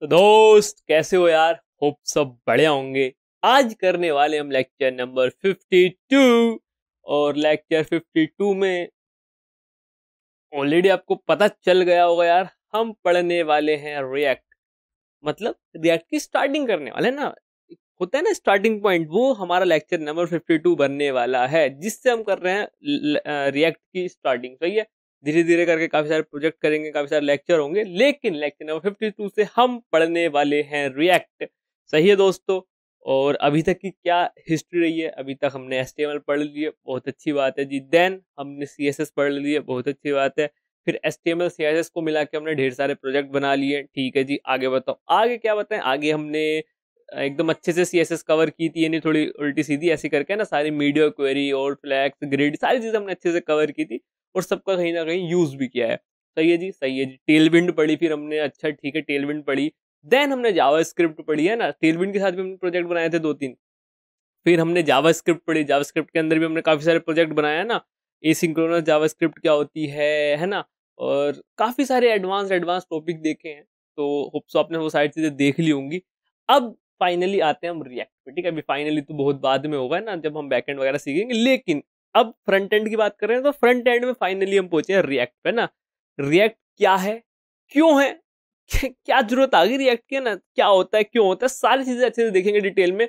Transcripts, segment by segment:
तो दोस्त कैसे हो यार होप सब बढ़िया होंगे आज करने वाले हम लेक्चर नंबर 52 और लेक्चर 52 में ऑलरेडी आपको पता चल गया होगा यार हम पढ़ने वाले हैं रिएक्ट मतलब रिएक्ट की स्टार्टिंग करने वाले ना होता है ना स्टार्टिंग पॉइंट वो हमारा लेक्चर नंबर 52 बनने वाला है जिससे हम कर रहे हैं रिएक्ट की स्टार्टिंग सही है धीरे धीरे करके काफ़ी सारे प्रोजेक्ट करेंगे काफ़ी सारे लेक्चर होंगे लेकिन लेक्चर नंबर फिफ्टी टू से हम पढ़ने वाले हैं रिएक्ट सही है दोस्तों और अभी तक की क्या हिस्ट्री रही है अभी तक हमने एस पढ़ लिए बहुत अच्छी बात है जी देन हमने सी पढ़ लिए बहुत अच्छी बात है फिर S T M L C S S को मिला के हमने ढेर सारे प्रोजेक्ट बना लिए ठीक है जी आगे बताओ आगे क्या बताएं आगे हमने एकदम अच्छे से सी एस एस कवर की थी यानी थोड़ी उल्टी सीधी ऐसी करके ना सारी मीडिया क्वेरी और फ्लैक्स ग्रिड सारी चीज़ें हमने अच्छे से कवर की थी और सबका कहीं ना कहीं यूज़ भी किया है सही है जी सही है जी टेल विंड पढ़ी फिर हमने अच्छा ठीक है टेल विंड पढ़ी देन हमने जावा स्क्रिप्ट पढ़ी है ना टेल विंड के साथ भी हमने प्रोजेक्ट बनाए थे दो तीन फिर हमने जावा स्क्रिप्ट पढ़ी जावा स्क्रिप्ट के अंदर भी हमने काफ़ी सारे प्रोजेक्ट बनाया है ना ए सिंक्रोनस जावा स्क्रिप्ट क्या होती है है ना और काफ़ी सारे एडवांस एडवांस टॉपिक देखे हैं तो होप्सो आपने वो सारी चीज़ें देख ली होंगी अब फाइनली आते हैं हम रिएक्ट पे ठीक है अभी फाइनली तो बहुत बाद में होगा ना जब हम एंड वगैरह सीखेंगे लेकिन अब फ्रंट एंड की बात कर रहे हैं तो फ्रंट एंड में फाइनली हम पहुंचे हैं रिएक्ट पे ना रिएक्ट क्या है क्यों है क्या जरूरत आ गई रिएक्ट की ना क्या होता है क्यों होता है सारी चीज़ें अच्छे से देखेंगे डिटेल में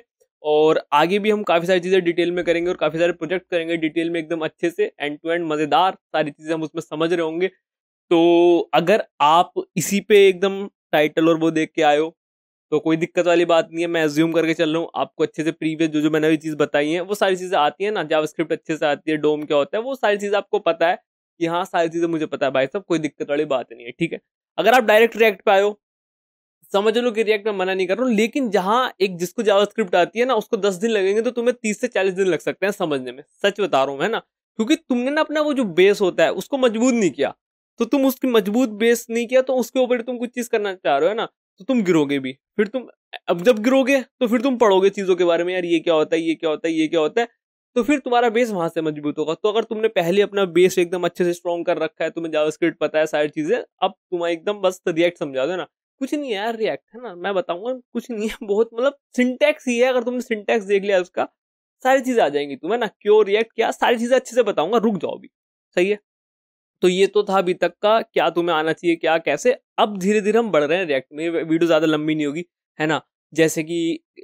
और आगे भी हम काफ़ी सारी चीज़ें डिटेल में करेंगे और काफ़ी सारे प्रोजेक्ट करेंगे डिटेल में एकदम अच्छे से एंड टू एंड मज़ेदार सारी चीज़ें हम उसमें समझ रहे होंगे तो अगर आप इसी पे एकदम टाइटल और वो देख के आयो तो कोई दिक्कत वाली बात नहीं है मैं एज्यूम करके चल रहा हूँ आपको अच्छे से प्रीवियस जो जो मैंने अभी चीज़ बताई है वो सारी चीज़ें आती है ना जावास्क्रिप्ट अच्छे से आती है डोम क्या होता है वो सारी चीज़ आपको पता है कि हाँ सारी चीज़ें मुझे पता है भाई साहब कोई दिक्कत वाली बात नहीं है ठीक है अगर आप डायरेक्ट रिएक्ट पे आयो समझ लो कि रिएक्ट में मना नहीं कर रहा हूँ लेकिन जहाँ एक जिसको जावास्क्रिप्ट आती है ना उसको दस दिन लगेंगे तो तुम्हें तीस से चालीस दिन लग सकते हैं समझने में सच बता रहा हूँ है ना क्योंकि तुमने ना अपना वो जो बेस होता है उसको मजबूत नहीं किया तो तुम उसकी मजबूत बेस नहीं किया तो उसके ऊपर तुम कुछ चीज़ करना चाह रहे हो ना तो तुम गिरोगे भी फिर तुम अब जब गिरोगे तो फिर तुम पढ़ोगे चीज़ों के बारे में यार ये क्या होता है ये क्या होता है ये क्या होता है तो फिर तुम्हारा बेस वहां से मजबूत होगा तो अगर तुमने पहले अपना बेस एकदम अच्छे से स्ट्रॉन्ग कर रखा है तुम्हें जावास्क्रिप्ट पता है सारी चीजें अब तुम एकदम बस रिएक्ट समझा दो ना कुछ नहीं यार रिएक्ट है ना मैं बताऊंगा कुछ नहीं है बहुत मतलब सिंटेक्स ही है अगर तुमने सिंटेक्स देख लिया उसका सारी चीजें आ जाएंगी तुम्हें ना क्यों रिएक्ट क्या सारी चीजें अच्छे से बताऊंगा रुक जाओ भी सही है तो ये तो था अभी तक का क्या तुम्हें आना चाहिए क्या कैसे अब धीरे धीरे हम बढ़ रहे हैं रिएक्ट में वीडियो ज़्यादा लंबी नहीं होगी है ना जैसे कि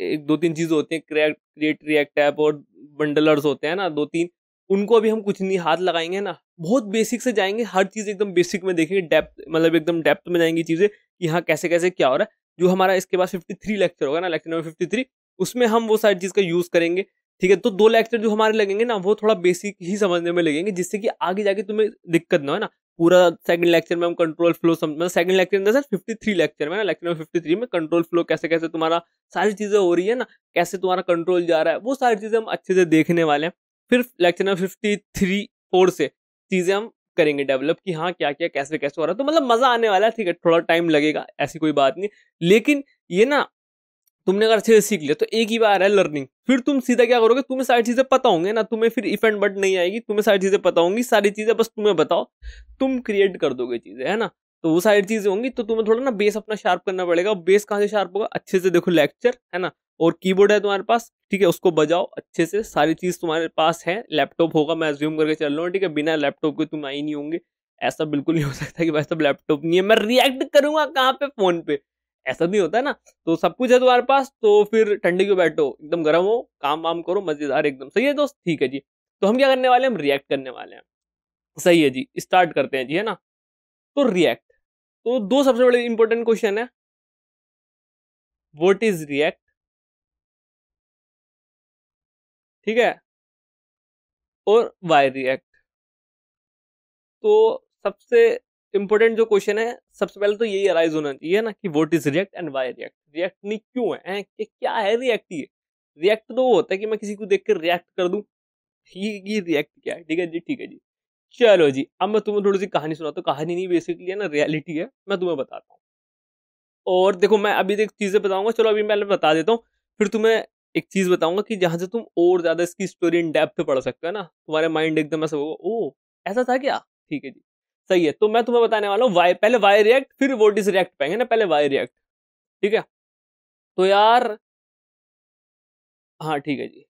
एक दो तीन चीज़ होती हैं क्रिएट रिएक्ट ऐप और बंडलर्स होते हैं ना दो तीन उनको अभी हम कुछ नहीं हाथ लगाएंगे ना बहुत बेसिक से जाएंगे हर चीज़ एकदम बेसिक में देखेंगे डेप्थ मतलब एकदम डेप्थ में जाएंगी चीज़ें कि हाँ कैसे कैसे क्या हो रहा है जो हमारा इसके बाद फिफ्टी थ्री लेक्चर होगा ना लेक्चर नंबर फिफ्टी थ्री उसमें हम वो सारी चीज़ का यूज़ करेंगे ठीक है तो दो लेक्चर जो हमारे लगेंगे ना वो थोड़ा बेसिक ही समझने में लगेंगे जिससे कि आगे जाके तुम्हें दिक्कत ना हो ना पूरा सेकंड लेक्चर में हम कंट्रोल फ्लो समझ मतलब सेकंड लेक्चर अंदर सर फिफ्टी थ्री लेक्चर में ना लेक्चर नंबर फिफ्टी थ्री में कंट्रोल फ्लो कैसे कैसे तुम्हारा सारी चीज़ें हो रही है ना कैसे तुम्हारा कंट्रोल जा रहा है वो सारी चीज़ें हम अच्छे से देखने वाले हैं फिर lecture number fifty three four से चीज़ें हम करेंगे डेवलप कि हाँ क्या क्या कैसे कैसे हो रहा है तो मतलब मज़ा आने वाला है ठीक है थोड़ा टाइम लगेगा ऐसी कोई बात नहीं लेकिन ये ना तुमने अगर अच्छे से सीख लिया तो एक ही बार है लर्निंग फिर तुम सीधा क्या करोगे तुम्हें सारी चीज़ें पता होंगे ना तुम्हें फिर इफ एंड बट नहीं आएगी तुम्हें सारी चीज़ें पता होंगी सारी चीज़ें बस तुम्हें बताओ तुम क्रिएट कर दोगे चीज़ें है ना तो वो सारी चीज़ें होंगी तो तुम्हें थोड़ा ना बेस अपना शार्प करना पड़ेगा बेस कहाँ से शार्प होगा अच्छे से देखो लेक्चर है ना और कीबोर्ड है तुम्हारे पास ठीक है उसको बजाओ अच्छे से सारी चीज़ तुम्हारे पास है लैपटॉप होगा मैं ज्यूम करके चल रहा हूँ ठीक है बिना लैपटॉप के तुम आई नहीं होंगे ऐसा बिल्कुल नहीं हो सकता कि भाई सब लैपटॉप नहीं है मैं रिएक्ट करूंगा कहाँ पे फ़ोन पे ऐसा नहीं होता है ना तो सब कुछ है तुम्हारे पास तो फिर ठंडे क्यों बैठो एकदम गर्म हो काम वाम करो मजेदार एकदम सही है दोस्त ठीक है जी तो हम क्या करने वाले हैं हम रिएक्ट करने वाले हैं सही है जी स्टार्ट करते हैं जी है ना तो रिएक्ट तो दो सबसे बड़े इंपॉर्टेंट क्वेश्चन है वट इज रिएक्ट ठीक है और वाई रिएक्ट तो सबसे इंपॉर्टेंट जो क्वेश्चन है सबसे पहले तो यही अराइज होना चाहिए ना कि what is React and why React React नहीं क्यों है कि क्या है रिएक्ट ये रिएक्ट तो वो होता है कि मैं किसी को देख कर रिएक्ट कर दूँ ठीक ये रिएक्ट क्या है ठीक है जी ठीक है जी चलो जी अब मैं तुम्हें थोड़ी सी कहानी सुनाता हूँ कहानी नहीं बेसिकली है ना रियलिटी है मैं तुम्हें बताता हूँ और देखो मैं अभी एक चीज़ें बताऊँगा चलो अभी मैं बता देता हूँ फिर तुम्हें एक चीज़ बताऊँगा कि जहाँ से तुम और ज़्यादा इसकी स्टोरी इन डेप्थ पढ़ सकते हो ना तुम्हारे माइंड एकदम ऐसा होगा ओ ऐसा था क्या ठीक है जी सही है तो मैं तुम्हें बताने वाला हूँ वाई पहले वाई रिएक्ट फिर इज रिएक्ट पाएंगे ना पहले वाई रिएक्ट ठीक है तो यार हाँ ठीक है जी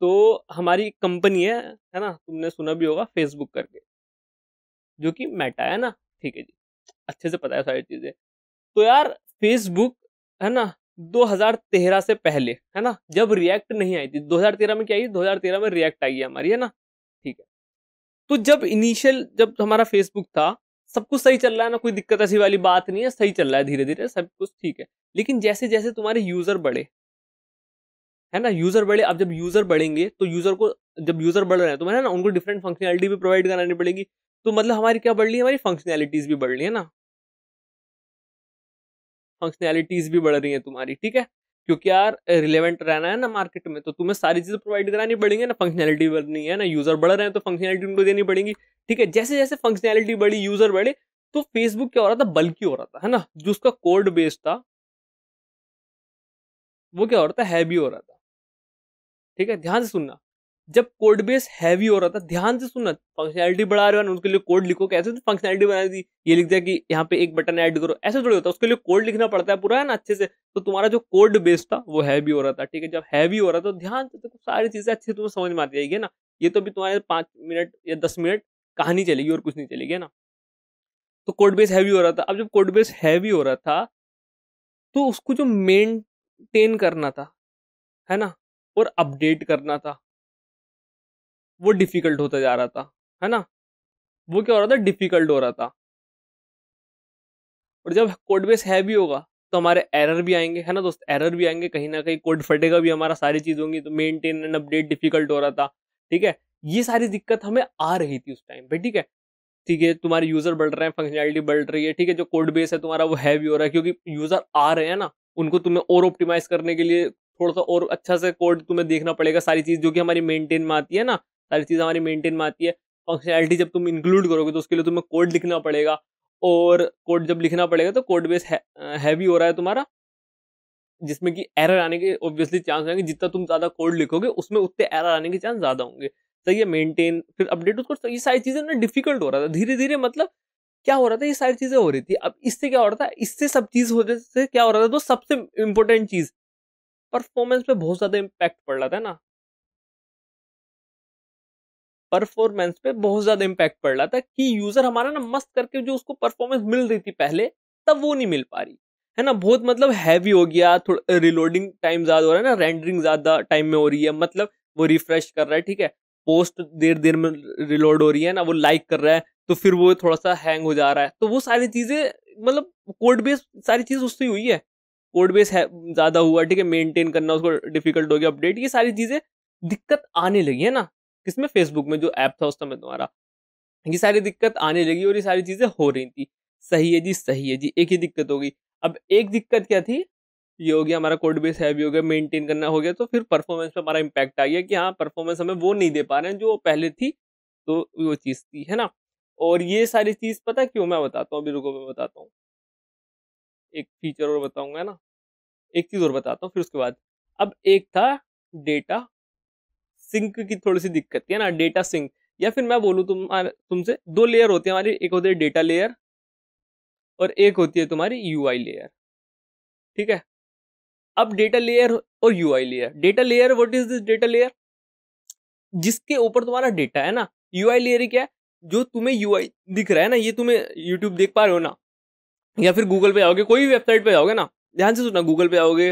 तो हमारी कंपनी है है ना तुमने सुना भी होगा फेसबुक करके जो कि मेटा है ना ठीक है जी अच्छे से पता है सारी चीज़ें तो यार फेसबुक है ना 2013 से पहले है ना जब रिएक्ट नहीं आई थी 2013 में क्या आई 2013 में रिएक्ट आई है हमारी है ना तो जब इनिशियल जब हमारा फेसबुक था सब कुछ सही चल रहा है ना कोई दिक्कत ऐसी वाली बात नहीं है सही चल रहा है धीरे धीरे सब कुछ ठीक है लेकिन जैसे जैसे तुम्हारे यूजर बढ़े है ना यूजर बढ़े अब जब यूजर बढ़ेंगे तो यूजर को जब यूजर बढ़ रहे हैं तो मैंने ना उनको डिफरेंट फंक्शनैलिटी भी प्रोवाइड करानी पड़ेगी तो मतलब हमारी क्या बढ़ रही है हमारी फंक्शनैलिटीज भी बढ़ रही है ना फंक्शनैलिटीज भी बढ़ रही है तुम्हारी ठीक है क्योंकि यार रिलेवेंट रहना है ना मार्केट में तो तुम्हें सारी चीज़ें प्रोवाइड करानी पड़ेंगी ना फंक्शनैलिटी बढ़नी है ना यूज़र बढ़ रहे हैं तो फंक्शनैलिटी उनको देनी पड़ेगी ठीक है जैसे जैसे फंक्शनैलिटी बढ़ी यूज़र बढ़े तो फेसबुक क्या हो रहा था बल्कि हो रहा था है ना जो उसका कोड बेस था वो क्या हो रहा था हैवी हो रहा था ठीक है ध्यान से सुनना जब कोड बेस हैवी हो रहा था ध्यान से सुनना फंक्शनैलिटी बढ़ा रहे हो उसके लिए कोड लिखो कैसे तो फंक्शनैलिटी बना दी ये लिख दिया कि यहाँ पे एक बटन ऐड करो ऐसे थोड़ी होता है उसके लिए कोड लिखना पड़ता है पूरा है ना अच्छे से तो तुम्हारा जो कोड बेस था वो हैवी हो रहा था ठीक है जब हैवी हो रहा था तो ध्यान से देखो सारी चीज़ें अच्छे तुम्हें समझ में आती जाएगी ना ये तो अभी तुम्हारे पाँच मिनट या दस मिनट कहानी चलेगी और कुछ नहीं चलेगी ना तो कोड बेस हैवी हो रहा था अब जब कोड बेस हैवी हो रहा था तो उसको जो मेनटेन करना था है ना और अपडेट करना था वो डिफ़िकल्ट होता जा रहा था है ना वो क्या हो रहा था डिफ़िकल्ट हो रहा था और जब कोड बेस हैवी होगा तो हमारे एरर भी आएंगे है ना दोस्त एरर भी आएंगे कहीं ना कहीं कोड फटेगा भी हमारा सारी चीज़ होंगी तो मेनटेन एंड अपडेट डिफ़िकल्ट हो रहा था ठीक है ये सारी दिक्कत हमें आ रही थी उस टाइम पे ठीक है ठीक है तुम्हारे यूज़र बढ़ रहे हैं फंक्शनैलिटी बढ़ रही है ठीक है जो कोड बेस है तुम्हारा वो हैवी हो रहा है क्योंकि यूज़र आ रहे हैं ना उनको तुम्हें और ऑप्टिमाइज करने के लिए थोड़ा सा और अच्छा से कोड तुम्हें देखना पड़ेगा सारी चीज़ जो कि हमारी मेंटेन में आती है ना सारी चीज़ हमारी मेनटेन में आती है फंक्शनैलिटी जब तुम इंक्लूड करोगे तो उसके लिए तुम्हें कोड लिखना पड़ेगा और कोड जब लिखना पड़ेगा तो कोड बेस हैवी हो रहा है तुम्हारा जिसमें कि एरर आने के ऑब्वियसली चांस होंगे जितना तुम ज़्यादा कोड लिखोगे उसमें उतने एरर आने के चांस ज़्यादा होंगे सही है मेंटेन फिर अपडेट उसको ये सारी चीज़ें ना डिफिकल्ट हो रहा था धीरे धीरे मतलब क्या हो रहा था ये सारी चीज़ें हो रही थी अब इससे क्या हो रहा था इससे सब चीज़ हो से क्या हो रहा था तो सबसे इम्पोर्टेंट चीज़ परफॉर्मेंस पे बहुत ज़्यादा इम्पैक्ट पड़ रहा था ना परफॉर्मेंस पे बहुत ज्यादा इम्पैक्ट पड़ रहा था कि यूजर हमारा ना मस्त करके जो उसको परफॉर्मेंस मिल रही थी पहले तब वो नहीं मिल पा रही है ना बहुत मतलब हैवी हो गया थोड़ा रिलोडिंग टाइम ज़्यादा हो रहा है ना रेंडरिंग ज़्यादा टाइम में हो रही है मतलब वो रिफ्रेश कर रहा है ठीक है पोस्ट देर देर में रिलोड हो रही है ना वो लाइक कर रहा है तो फिर वो थोड़ा सा हैंग हो जा रहा है तो वो सारी चीज़ें मतलब कोड बेस सारी चीज़ उससे हुई है कोड बेस है ज़्यादा हुआ ठीक है मेनटेन करना उसको डिफिकल्ट हो गया अपडेट ये सारी चीज़ें दिक्कत आने लगी है ना किसमें फेसबुक में जो ऐप था उस समय तुम्हारा ये सारी दिक्कत आने लगी और ये सारी चीज़ें हो रही थी सही है जी सही है जी एक ही दिक्कत होगी अब एक दिक्कत क्या थी ये हो गया हमारा कोड बेस हैवी हो गया मेंटेन करना हो गया तो फिर परफॉर्मेंस पे हमारा इम्पैक्ट आ गया कि हाँ परफॉर्मेंस हमें वो नहीं दे पा रहे हैं जो पहले थी तो वो चीज़ थी है ना और ये सारी चीज़ पता क्यों मैं बताता हूँ अभी रुको मैं बताता हूँ एक फीचर और बताऊँगा है ना एक चीज़ और बताता हूँ फिर उसके बाद अब एक था डेटा सिंक की थोड़ी सी दिक्कत है ना डेटा सिंक या फिर मैं बोलूँ तुम तुमसे दो लेयर होती है हमारी एक होती है डेटा लेयर और एक होती है तुम्हारी यू लेयर ठीक है अब डेटा लेयर और UI layer data layer what is this data layer जिसके ऊपर तुम्हारा डेटा है ना यू लेयर क्या है जो तुम्हें यू दिख रहा है ना ये तुम्हें यूट्यूब देख पा रहे हो ना या फिर गूगल पे जाओगे कोई भी वेबसाइट पे जाओगे ना ध्यान से सुनना गूगल पे जाओगे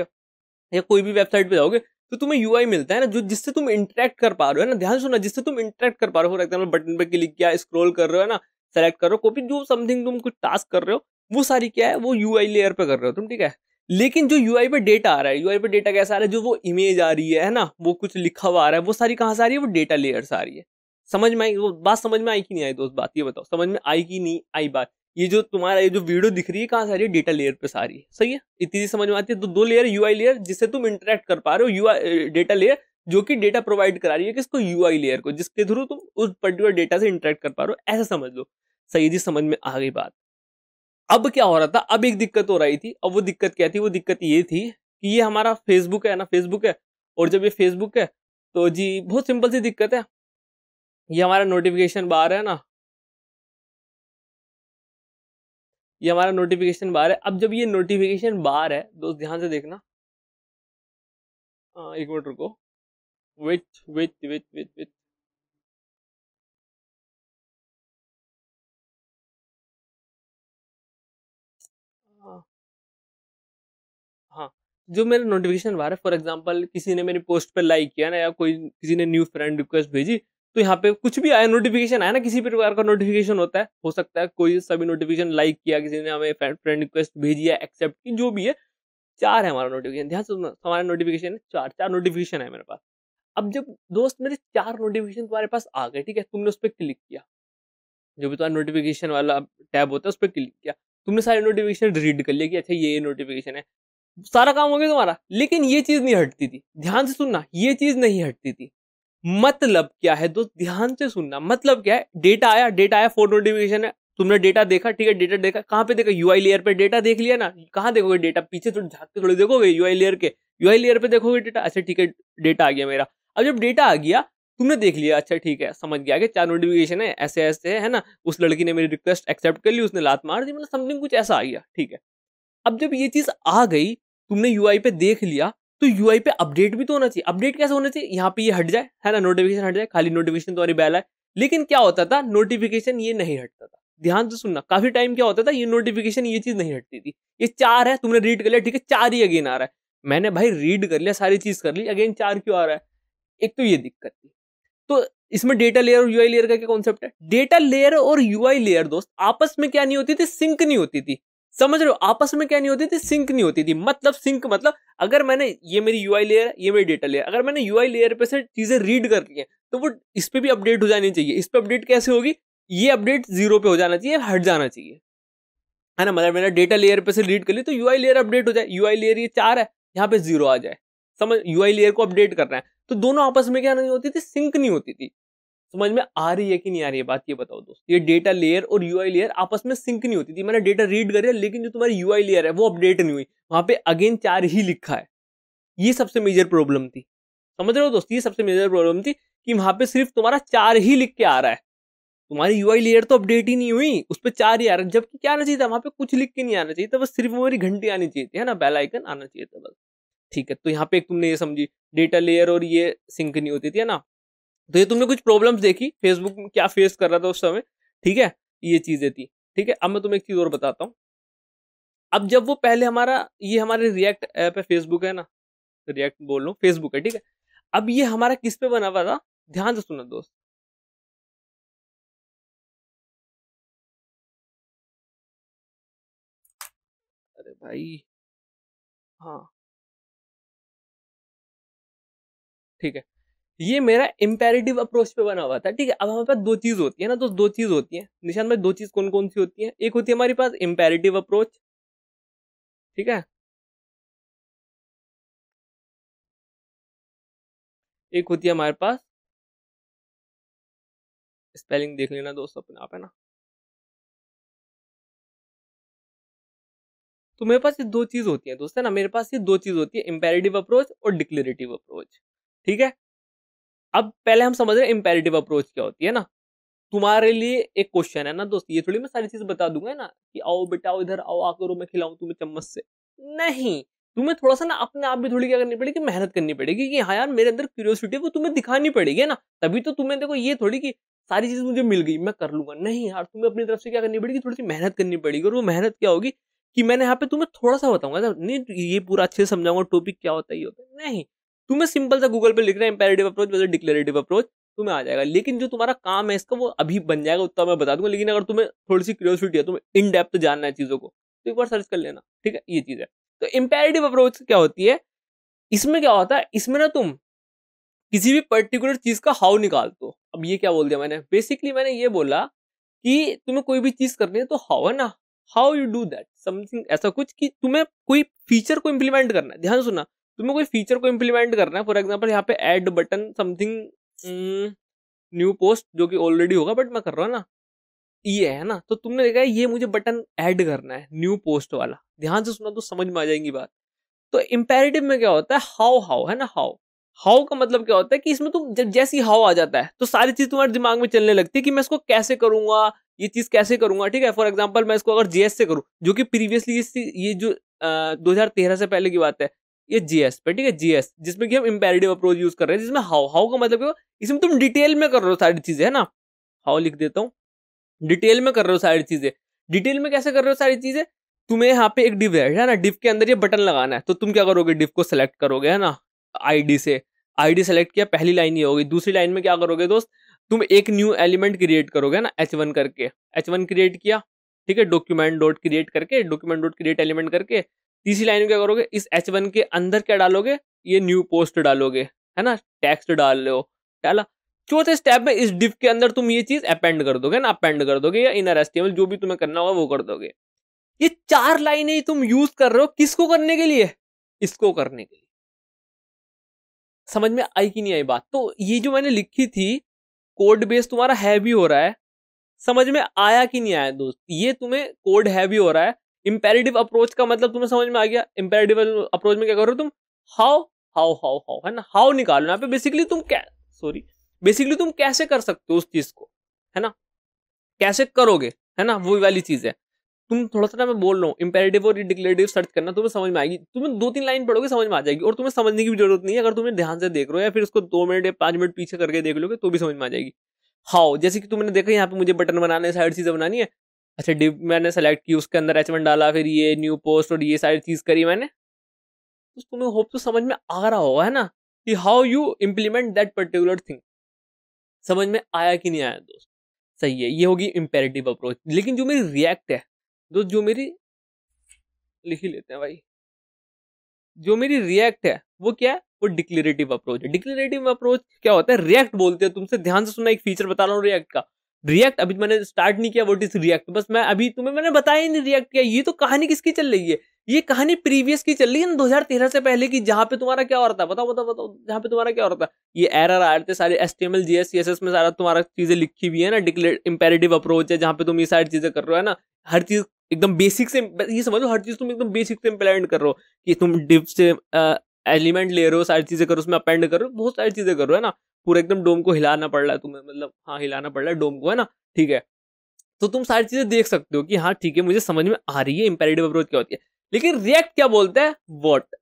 या कोई भी वेबसाइट पे जाओगे तो तुम्हें आई मिलता है ना जो जिससे तुम इंटरेक्ट कर पा रहे हो ना ध्यान सुना जिससे तुम इंटरेक्ट कर पा रहे हो फॉर एग्जाम्पल बटन पर क्लिक किया स्क्रोल कर रहे हो ना सेलेक्ट कर रहे हो कॉपी जो समथिंग तुम कुछ टास्क कर रहे हो वो सारी क्या है वो यू आई लेयर पे कर रहे हो तुम ठीक है लेकिन जो यू आई पे डेटा आ रहा है यू आई पे डेटा कैसा आ रहा है जो वो इमेज आ रही है ना वो कुछ लिखा हुआ आ रहा है वो सारी कहाँ से आ रही है वो डेटा लेयर से आ रही है समझ में आई वो बात समझ में आई कि नहीं आई दोस्त बात ये बताओ समझ में आई कि नहीं आई बात ये जो तुम्हारा ये जो वीडियो दिख रही है कहाँ से आ रही है डेटा लेयर पे सारी है सही है इतनी समझ में आती है तो दो लेयर यू आई लेयर जिससे तुम इंटरेक्ट कर पा रहे हो यू डेटा लेयर जो कि डेटा प्रोवाइड करा रही है किसको यू लेयर को जिसके थ्रू तुम उस पर्टिकुलर डेटा से इंटरेक्ट कर पा रहे हो ऐसा समझ लो सही जी समझ में आ गई बात अब क्या हो रहा था अब एक दिक्कत हो रही थी अब वो दिक्कत क्या थी वो दिक्कत ये थी कि ये हमारा फेसबुक है ना फेसबुक है और जब ये फेसबुक है तो जी बहुत सिंपल सी दिक्कत है ये हमारा नोटिफिकेशन बार है ना ये हमारा नोटिफिकेशन बार है अब जब ये नोटिफिकेशन बार है दोस्त ध्यान से देखना आ, हाँ, एक मिनट रुको विच विच विच विच विच हाँ जो मेरा नोटिफिकेशन बार है फॉर एग्जांपल किसी ने मेरी पोस्ट पर लाइक किया ना या कोई किसी ने न्यू फ्रेंड रिक्वेस्ट भेजी तो यहाँ पे कुछ भी आया नोटिफिकेशन आया ना किसी प्रकार का नोटिफिकेशन होता है हो सकता है कोई सभी नोटिफिकेशन लाइक किया किसी ने हमें फ्रेंड रिक्वेस्ट भेजी है एक्सेप्ट की जो भी है चार है हमारा नोटिफिकेशन ध्यान से हमारा नोटिफिकेशन है चार चार नोटिफिकेशन है मेरे पास अब जब दोस्त मेरे चार नोटिफिकेशन तुम्हारे पास आ गए ठीक है तुमने उस पर क्लिक किया जो भी तुम्हारा नोटिफिकेशन वाला टैब होता है उस पर क्लिक किया तुमने सारे नोटिफिकेशन रीड कर लिया कि अच्छा ये नोटिफिकेशन है सारा काम हो गया तुम्हारा लेकिन ये चीज़ नहीं हटती थी ध्यान से सुनना ये चीज़ नहीं हटती थी मतलब क्या है दोस्त ध्यान से सुनना मतलब क्या है डेटा आया डेटा आया फोर नोटिफिकेशन है तुमने डेटा देखा ठीक है डेटा देखा कहाँ पे देखा यूआई लेयर पे डेटा देख लिया ना कहाँ देखोगे डेटा पीछे थोड़ी झाँक के थोड़ी देखोगे यूआई लेयर के यूआई लेयर पे देखोगे डेटा अच्छा ठीक है डेटा आ गया मेरा अब जब डेटा आ गया तुमने देख लिया अच्छा ठीक है समझ गया कि चार नोटिफिकेशन है ऐसे ऐसे है ना उस लड़की ने मेरी रिक्वेस्ट एक्सेप्ट कर ली उसने लात मार दी मतलब समथिंग कुछ ऐसा आ गया ठीक है अब जब ये चीज़ आ गई तुमने यू पे देख लिया तो यू पे अपडेट भी तो होना चाहिए अपडेट कैसे होना चाहिए यहाँ पे ये हट जाए है ना नोटिफिकेशन हट जाए खाली नोटिफिकेशन तुम्हारी बैल है लेकिन क्या होता था नोटिफिकेशन ये नहीं हटता था ध्यान से सुनना काफी टाइम क्या होता था ये नोटिफिकेशन ये चीज नहीं हटती थी ये चार है तुमने रीड कर लिया ठीक है चार ही अगेन आ रहा है मैंने भाई रीड कर लिया सारी चीज कर ली अगेन चार क्यों आ रहा है एक तो ये दिक्कत थी तो इसमें डेटा लेयर और यूआई लेयर का क्या कॉन्सेप्ट है डेटा लेयर और यूआई लेयर दोस्त आपस में क्या नहीं होती थी सिंक नहीं होती थी समझ रहे हो आपस में क्या नहीं होती थी सिंक नहीं होती थी मतलब सिंक मतलब अगर मैंने ये मेरी यू लेयर ये मेरी डेटा लेयर अगर मैंने यूआई लेयर पे से चीज़ें रीड कर ली है तो वो इस पर भी अपडेट हो जानी चाहिए इस पर अपडेट कैसे होगी ये अपडेट जीरो पे हो जाना चाहिए हट जाना चाहिए है ना मतलब मैंने डेटा लेयर पे से रीड कर ली तो यू लेयर अपडेट हो जाए यू लेयर ये चार है यहाँ पे जीरो आ जाए समझ यू लेयर को अपडेट करना है तो दोनों आपस में क्या नहीं होती थी सिंक नहीं होती थी समझ में आ रही है कि नहीं आ रही है बात ये बताओ दोस्त ये डेटा लेयर और यूआई लेयर आपस में सिंक नहीं होती थी मैंने डेटा रीड कर लेकिन जो तुम्हारी यूआई लेयर है वो अपडेट नहीं हुई वहां पे अगेन चार ही लिखा है ये सबसे मेजर प्रॉब्लम थी समझ रहे हो दोस्त ये सबसे मेजर प्रॉब्लम थी कि वहां पे सिर्फ तुम्हारा चार ही लिख के आ रहा है तुम्हारी यूआई लेयर तो अपडेट ही नहीं हुई उस पर चार ही आ रहा है जबकि क्या आना चाहिए था वहां पे कुछ लिख के नहीं आना चाहिए था बस सिर्फ मेरी घंटी आनी चाहिए थी है ना बेल आइकन आना चाहिए था बस ठीक है तो यहाँ पे एक तुमने ये समझी डेटा लेयर और ये सिंक नहीं होती थी है ना तो ये तुमने कुछ प्रॉब्लम्स देखी फेसबुक में क्या फेस कर रहा था उस समय ठीक है ये चीज़ें थी ठीक है अब मैं तुम्हें एक चीज़ और बताता हूँ अब जब वो पहले हमारा ये हमारे रिएक्ट ऐप है फेसबुक है ना रिएक्ट बोल रहा हूँ फेसबुक है ठीक है अब ये हमारा किस पे बना हुआ था ध्यान से सुना दोस्त अरे भाई हाँ ठीक है ये मेरा इम्पेरेटिव अप्रोच पे बना हुआ था ठीक है अब हमारे पास दो चीज़ होती है ना तो दो चीज़ होती है निशान भाई दो चीज़ कौन कौन सी होती है एक होती है हमारे पास इम्पेरेटिव अप्रोच ठीक है एक होती है हमारे पास स्पेलिंग देख लेना दोस्तों अपने आप है ना तो मेरे पास ये दो चीज़ होती है है ना मेरे पास ये दो चीज़ होती है इम्पेरेटिव अप्रोच और डिक्लेरेटिव अप्रोच ठीक है अब पहले हम समझ रहे हैं इंपेरेटिव अप्रोच क्या होती है ना तुम्हारे लिए एक क्वेश्चन है ना दोस्त ये थोड़ी मैं सारी चीज बता दूंगा ना कि आओ बेटा इधर आओ आकर मैं खिलाऊं तुम्हें चम्मच से नहीं तुम्हें थोड़ा सा ना अपने आप भी थोड़ी क्या करनी पड़ेगी मेहनत करनी पड़ेगी कि हाँ यार मेरे अंदर क्यूरियोसिटी वो तुम्हें दिखानी पड़ेगी ना तभी तो तुम्हें देखो ये थोड़ी कि सारी चीज मुझे मिल गई मैं कर लूंगा नहीं यार तुम्हें अपनी तरफ से क्या करनी पड़ेगी थोड़ी सी मेहनत करनी पड़ेगी और वो मेहनत क्या होगी कि मैंने यहाँ पे तुम्हें थोड़ा सा बताऊंगा नहीं ये पूरा अच्छे से समझाऊंगा टॉपिक क्या होता है ये होता है नहीं तुम्हें सिंपल सा गूगल लिख लिखना है इंपेरेटिव अप्रोच वैसे डिक्लेरेटिव अप्रोच तुम्हें आ जाएगा लेकिन जो तुम्हारा काम है इसका वो अभी बन जाएगा उतना मैं बता दूंगा लेकिन अगर तुम्हें थोड़ी सी क्यूरियोसिटी है तुम्हें इन डेप्थ जानना है चीज़ों को तो एक बार सर्च कर लेना ठीक है ये चीज़ है तो इम्पेरेटिव अप्रोच क्या होती है इसमें क्या होता है इसमें ना तुम किसी भी पर्टिकुलर चीज़ का हाउ निकाल दो अब ये क्या बोल दिया मैंने बेसिकली मैंने ये बोला कि तुम्हें कोई भी चीज़ करनी है तो हाउ है ना how you do that something ऐसा कुछ कि तुम्हें कोई फीचर को इम्प्लीमेंट करना है ध्यान सुना तुम्हें तो कोई फीचर को इम्प्लीमेंट करना है फॉर एग्जाम्पल यहाँ पे add button something new post जो कि ऑलरेडी होगा बट मैं कर रहा हूँ ना ये है ना तो तुमने देखा है ये मुझे बटन ऐड करना है न्यू पोस्ट वाला ध्यान से सुना तो समझ में आ जाएगी बात तो इम्पेरेटिव में क्या होता है हाउ हाउ है ना हाउ हाउ का मतलब क्या होता है कि इसमें तुम जब जैसी हाउ आ जाता है तो सारी चीज तुम्हारे दिमाग में चलने लगती है कि मैं इसको कैसे करूंगा ये चीज कैसे करूंगा ठीक है फॉर एग्जाम्पल मैं इसको अगर जीएस से करूँ जो कि प्रीवियसली ये जो दो हजार तेरह से पहले की बात है ये जीएस पे ठीक है जीएस जिसमें कि हम इम्पेरेटिव अप्रोच यूज कर रहे हैं जिसमें हाउ हाउ का मतलब क्या इसमें तुम डिटेल में कर रहे हो सारी चीजें है ना हाउ लिख देता हूँ डिटेल में कर रहे हो सारी चीजें डिटेल में कैसे कर रहे हो सारी चीजें तुम्हें यहाँ पे एक डिव है, ना डिव के अंदर ये बटन लगाना है तो तुम क्या करोगे डिव को सेलेक्ट करोगे है ना आई से आईडी सेलेक्ट किया पहली लाइन ये होगी दूसरी लाइन में क्या करोगे दोस्त तुम एक न्यू एलिमेंट क्रिएट करोगे ना एच करके एच क्रिएट किया ठीक है डॉक्यूमेंट डॉट क्रिएट करके डॉक्यूमेंट डॉट क्रिएट एलिमेंट करके तीसरी लाइन में क्या करोगे इस एच वन के अंदर क्या डालोगे ये न्यू पोस्ट डालोगे है ना टेक्स्ट डाल लो डाला चौथे स्टेप में इस डिप के अंदर तुम ये चीज अपेंड कर दोगे ना अपेंड कर दोगे या इनर एस्टेबल जो भी तुम्हें करना होगा वो कर दोगे ये चार लाइनें तुम यूज कर रहे हो किसको करने के लिए इसको करने के लिए समझ में आई कि नहीं आई बात तो ये जो मैंने लिखी थी कोड बेस तुम्हारा हैवी हो रहा है समझ में आया कि नहीं आया दोस्त ये तुम्हें कोड हैवी हो रहा है इम्पेरेटिव अप्रोच का मतलब तुम्हें समझ में आ गया इम्पेरेटिव अप्रोच में क्या करो तुम हाउ हाउ हाउ हाउ है ना हाउ निकालो यहाँ पे बेसिकली तुम क्या सॉरी बेसिकली तुम कैसे कर सकते हो उस चीज को है ना कैसे करोगे है ना वो वाली चीज है तुम थोड़ा सा ना मैं बोल रहा हूँ इम्पेरेटिव और डिक्लेरेटिव सर्च करना तुम्हें समझ में आएगी तुम्हें दो तीन लाइन पढ़ोगे समझ में आ जाएगी और तुम्हें समझने की भी जरूरत नहीं है अगर तुम्हें ध्यान से देख रहे हो या फिर उसको दो मिनट या पांच मिनट पीछे करके देख लोगे तो भी समझ में आ जाएगी हाउ जैसे कि तुमने देखा यहाँ पे मुझे बटन बनाने साइड चीज़ें बनानी है अच्छा डिप मैंने सेलेक्ट की उसके अंदर एचमेंट डाला फिर ये न्यू पोस्ट और ये सारी चीज़ करी मैंने तो तुम्हें होप तो समझ में आ रहा होगा है ना कि how you implement that particular thing समझ में आया कि नहीं आया दोस्त सही है ये होगी इम्पेरेटिव अप्रोच लेकिन जो मेरी रिएक्ट है दोस्त जो मेरी लिख ही लेते हैं भाई जो मेरी रिएक्ट है वो क्या है वो डिक्लेरेटिव अप्रोच है डिक्लेरेटिव अप्रोच क्या होता है रिएक्ट बोलते हैं तुमसे ध्यान से सुना एक फीचर बता रहा हूँ रिएक्ट का रिएक्ट अभी मैंने स्टार्ट नहीं किया वोट इज रिएक्ट बस मैं अभी तुम्हें मैंने बताया ही नहीं रिएक्ट किया ये तो कहानी किसकी चल रही है ये कहानी प्रीवियस की चल रही है ना तेरह से पहले की जहां पे तुम्हारा क्या हो रहा था बताओ बताओ बताओ जहां पे तुम्हारा क्या हो रहा था ये एरर आ रहे थे सारे H T M L J S C S S में सारा तुम्हारा चीजें लिखी हुई है ना डिक्लेयर इंपेरेटिव अप्रोच है जहां पे तुम ये सारी चीजें कर रहे हो है ना हर चीज एकदम बेसिक से ये समझो हर चीज तुम एकदम बेसिक से इम्प्लीमेंट कर रहे हो कि तुम डिप से एलिमेंट ले रहे हो सारी चीजें करो उसमें अपेंड करो बहुत सारी चीजें करो है ना पूरा एकदम डोम को हिलाना पड़ रहा है तुम्हें मतलब हाँ हिलाना पड़ रहा है डोम को है ना ठीक है तो तुम सारी चीजें देख सकते हो कि हाँ ठीक है मुझे समझ में आ रही है इंपेरेटिव अप्रोच क्या होती है लेकिन रिएक्ट क्या बोलता है वॉट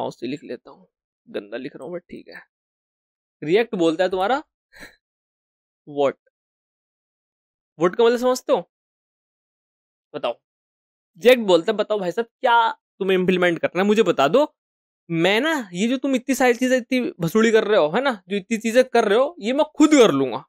माउस से लिख लेता हूँ गंदा लिख रहा हूँ बट ठीक है रिएक्ट बोलता है तुम्हारा वॉट वॉट का मतलब समझते हो बताओ रिएक्ट बोलता है बताओ भाई साहब क्या तुम्हें इम्प्लीमेंट करना है मुझे बता दो मैं ना ये जो तुम इतनी सारी चीजें इतनी भसूड़ी कर रहे हो है ना जो इतनी चीजें कर रहे हो ये मैं खुद कर लूंगा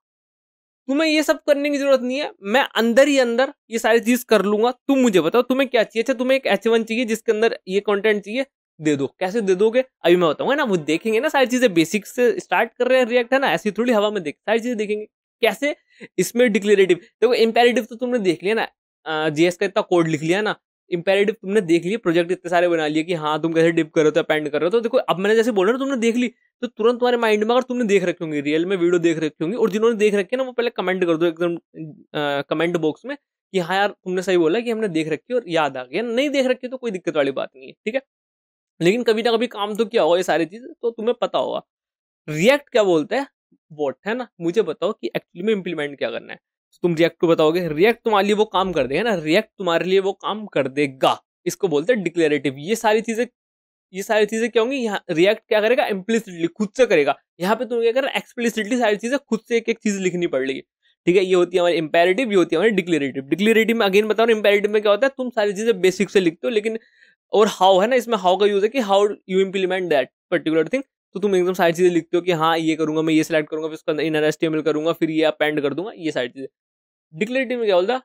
तुम्हें ये सब करने की जरूरत नहीं है मैं अंदर ही अंदर ये सारी चीज कर लूंगा तुम मुझे बताओ तुम्हें क्या चाहिए अच्छा तुम्हें एक एच वन चाहिए जिसके अंदर ये कंटेंट चाहिए दे दो कैसे दे दोगे अभी मैं बताऊंगा ना वो देखेंगे ना सारी चीजें बेसिक से स्टार्ट कर रहे हैं रिएक्ट है ना ऐसी थोड़ी हवा में देख सारी चीजें देखेंगे कैसे इसमें डिक्लेरेटिव देखो इम्पेरेटिव तो तुमने देख लिया ना जीएस का इतना कोड लिख लिया ना इंपेरेटिव तुमने देख लिए प्रोजेक्ट इतने सारे बना लिए कि हाँ तुम कैसे डिप कर हो तो रहे करो तो देखो अब मैंने जैसे बोला ना तुमने देख ली तो तुरंत तुम्हारे माइंड में अगर तुमने देख रखी होंगी रियल में वीडियो देख रखी होंगी और जिन्होंने देख रखी है ना वो पहले कमेंट कर दो एकदम कमेंट बॉक्स में कि हाँ यार तुमने सही बोला कि हमने देख रखी और याद आ गया नहीं देख रखी तो कोई दिक्कत वाली बात नहीं है ठीक है लेकिन कभी ना कभी काम तो क्या होगा ये सारी चीज़ तो तुम्हें पता होगा रिएक्ट क्या बोलता है वॉट है ना मुझे बताओ कि एक्चुअली में इम्प्लीमेंट क्या करना है तुम रिएक्ट को बताओगे रिएक्ट तुम्हारे लिए वो काम कर देगा ना रिएक्ट तुम्हारे लिए वो काम कर देगा इसको बोलते हैं डिक्लेरेटिव ये सारी चीजें ये सारी चीजें क्या होंगी यहाँ रिएक्ट क्या करेगा इम्प्लिसिटली खुद से करेगा यहाँ पे तुम्हें क्या करना एक्सप्लिसिटली सारी चीजें खुद से एक एक चीज लिखनी पड़ेगी ठीक है ये होती है हमारी इंपेरेटिव ये होती है हमारी डिक्लेरेटिव डिक्लेरेटिव में अगेन बताओ इंपेरेटिव में क्या होता है तुम सारी चीजें बेसिक से लिखते हो लेकिन और हाउ है ना इसमें हाउ का यूज है कि how you implement that particular thing तो तुम एकदम सारी चीजें लिखते हो कि हाँ ये करूंगा मैं ये सिलेक्ट करूंगा फिर उसका इनर एस्टिमेल करूंगा फिर ये अपेंड कर दूंगा ये सारी चीजें डिक्लेरेटिव में क्या बोलता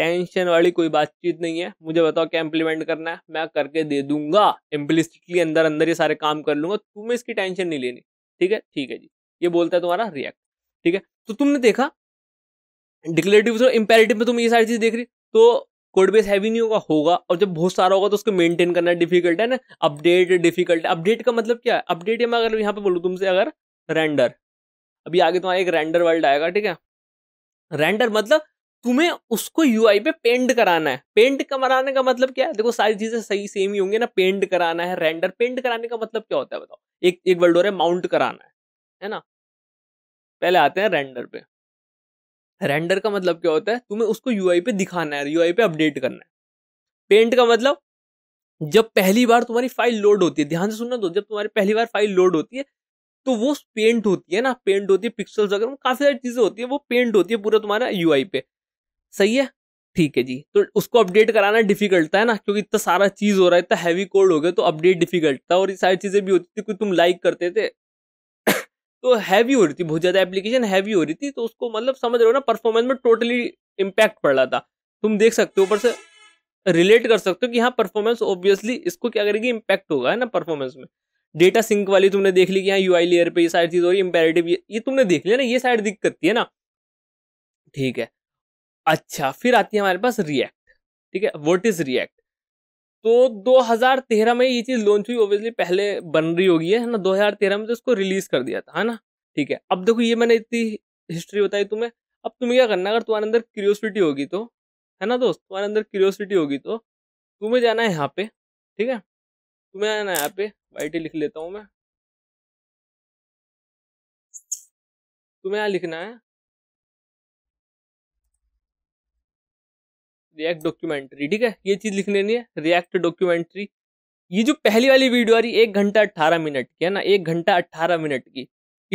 टेंशन वाली कोई बातचीत नहीं है मुझे बताओ क्या इम्प्लीमेंट करना है मैं करके दे दूंगा इम्प्लिसिटली अंदर अंदर ये सारे काम कर लूंगा तुम्हें इसकी टेंशन नहीं लेनी ठीक है ठीक है जी ये बोलता है तुम्हारा रिएक्ट ठीक है तो तुमने देखा डिक्लेरेटिव और इम्पेरेटिव में तुम ये सारी चीज देख रही तो कोड बेस हैवी नहीं होगा होगा और जब बहुत सारा होगा तो उसको मेंटेन करना डिफिकल्ट है ना अपडेट डिफिकल्ट है अपडेट का मतलब क्या है अपडेट मैं अगर यहाँ पे बोलूँ तुमसे अगर रेंडर अभी आगे तुम्हारा एक रेंडर वर्ल्ड आएगा ठीक है रेंडर मतलब तुम्हें उसको यू पे पेंट कराना है पेंट कराने का मतलब क्या है देखो सारी चीजें सही सेम ही होंगी ना पेंट कराना है रेंडर पेंट कराने का मतलब क्या होता है बताओ एक एक वर्ल्ड और है माउंट कराना है है ना पहले आते हैं रेंडर पे रेंडर का मतलब क्या होता है तुम्हें उसको यू पे दिखाना है यू पे अपडेट करना है पेंट का मतलब जब पहली बार तुम्हारी फाइल लोड होती है ध्यान से सुनना दो जब तुम्हारी पहली बार फाइल लोड होती है तो वो पेंट होती है ना पेंट होती है पिक्सल्स वगैरह काफ़ी सारी चीज़ें होती है वो पेंट होती है पूरा तुम्हारा यू पे सही है ठीक है जी तो उसको अपडेट कराना डिफिकल्ट है ना क्योंकि इतना सारा चीज़ हो रहा है इतना हैवी कोड हो गया तो अपडेट डिफिकल्ट था और ये सारी चीज़ें भी होती थी कोई तुम लाइक करते थे तो हैवी हो रही थी बहुत ज़्यादा एप्लीकेशन हैवी हो रही थी तो उसको मतलब समझ रहे हो ना परफॉर्मेंस में टोटली इम्पैक्ट पड़ रहा था तुम देख सकते हो ऊपर से रिलेट कर सकते हो कि हाँ परफॉर्मेंस ऑब्वियसली इसको क्या करेगी इम्पैक्ट होगा है ना परफॉर्मेंस में डेटा सिंक वाली तुमने देख ली कि यू यूआई लेयर पे ये सारी चीज़ हो रही इंपेरेटिव ये, ये तुमने देख लिया ना ये साइड दिक्कत है ना ठीक है अच्छा फिर आती है हमारे पास रिएक्ट ठीक है वट इज रिएक्ट तो 2013 में ये चीज़ लॉन्च हुई ऑब्वियसली पहले बन रही होगी है ना 2013 में तो इसको रिलीज कर दिया था है ना ठीक है अब देखो ये मैंने इतनी हिस्ट्री बताई तुम्हें अब तुम्हें क्या करना अगर तुम्हारे अंदर क्यूरियोसिटी होगी तो है ना दोस्त तुम्हारे अंदर क्यूरियोसिटी होगी तो तुम्हें जाना है यहाँ पे ठीक है तुम्हें मैं ना यहाँ पे वाई लिख लेता हूँ मैं तुम्हें यहाँ लिखना है रिएक्ट डॉक्यूमेंट्री ठीक है ये चीज लिखने नहीं है रिएक्ट डॉक्यूमेंट्री ये जो पहली वाली वीडियो आ रही है एक घंटा अट्ठारह मिनट की है ना एक घंटा अट्ठारह मिनट की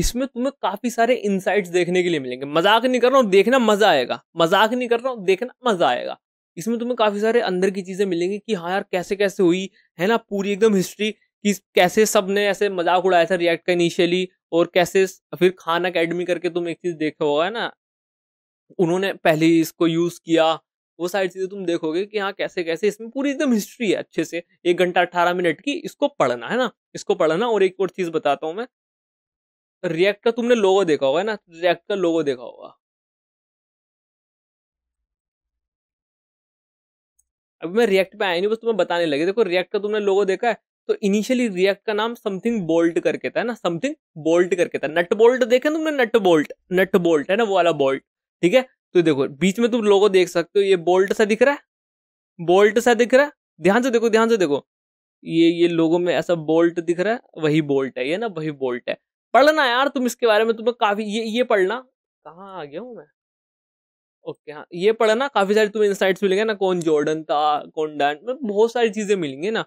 इसमें तुम्हें काफी सारे इंसाइट्स देखने के लिए मिलेंगे मजाक नहीं कर रहा हूँ देखना मजा आएगा मजाक नहीं कर रहा हूँ देखना मजा आएगा इसमें तुम्हें काफ़ी सारे अंदर की चीज़ें मिलेंगी कि हाँ यार कैसे कैसे हुई है ना पूरी एकदम हिस्ट्री कि कैसे सब ने ऐसे मजाक उड़ाया था रिएक्ट का इनिशियली और कैसे फिर खान अकेडमी करके तुम एक चीज़ देखा होगा ना उन्होंने पहले इसको यूज़ किया वो सारी चीज़ें तुम देखोगे कि हाँ कैसे कैसे इसमें पूरी एकदम हिस्ट्री है अच्छे से एक घंटा अट्ठारह मिनट की इसको पढ़ना है ना इसको पढ़ना और एक और चीज़ बताता हूँ मैं रिएक्ट का तुमने लोगो देखा होगा ना रिएक्ट का लोगो देखा होगा अभी मैं रिएक्ट पे आया नहीं बस तुम्हें बताने लगे देखो रिएक्ट का तुमने लोगो देखा है तो इनिशियली रिएक्ट का नाम समथिंग बोल्ट करके था ना समथिंग बोल्ट करके था नट बोल्ट देखे तुमने नट बोल्ट नट बोल्ट है ना वो वाला बोल्ट ठीक है तो देखो बीच में तुम लोगो देख सकते हो ये बोल्ट सा दिख रहा है बोल्ट सा दिख रहा है ध्यान से देखो ध्यान से देखो ये ये लोगों में ऐसा बोल्ट दिख रहा है वही बोल्ट है ये ना वही बोल्ट है पढ़ना यार तुम इसके बारे में तुम्हें काफी ये ये पढ़ना कहाँ आ गया हूँ मैं ओके हाँ ये पढ़ा ना काफ़ी सारे तुम्हें इंसाइट्स मिलेंगे ना कौन जॉर्डन था कौन डैन मतलब बहुत सारी चीज़ें मिलेंगी ना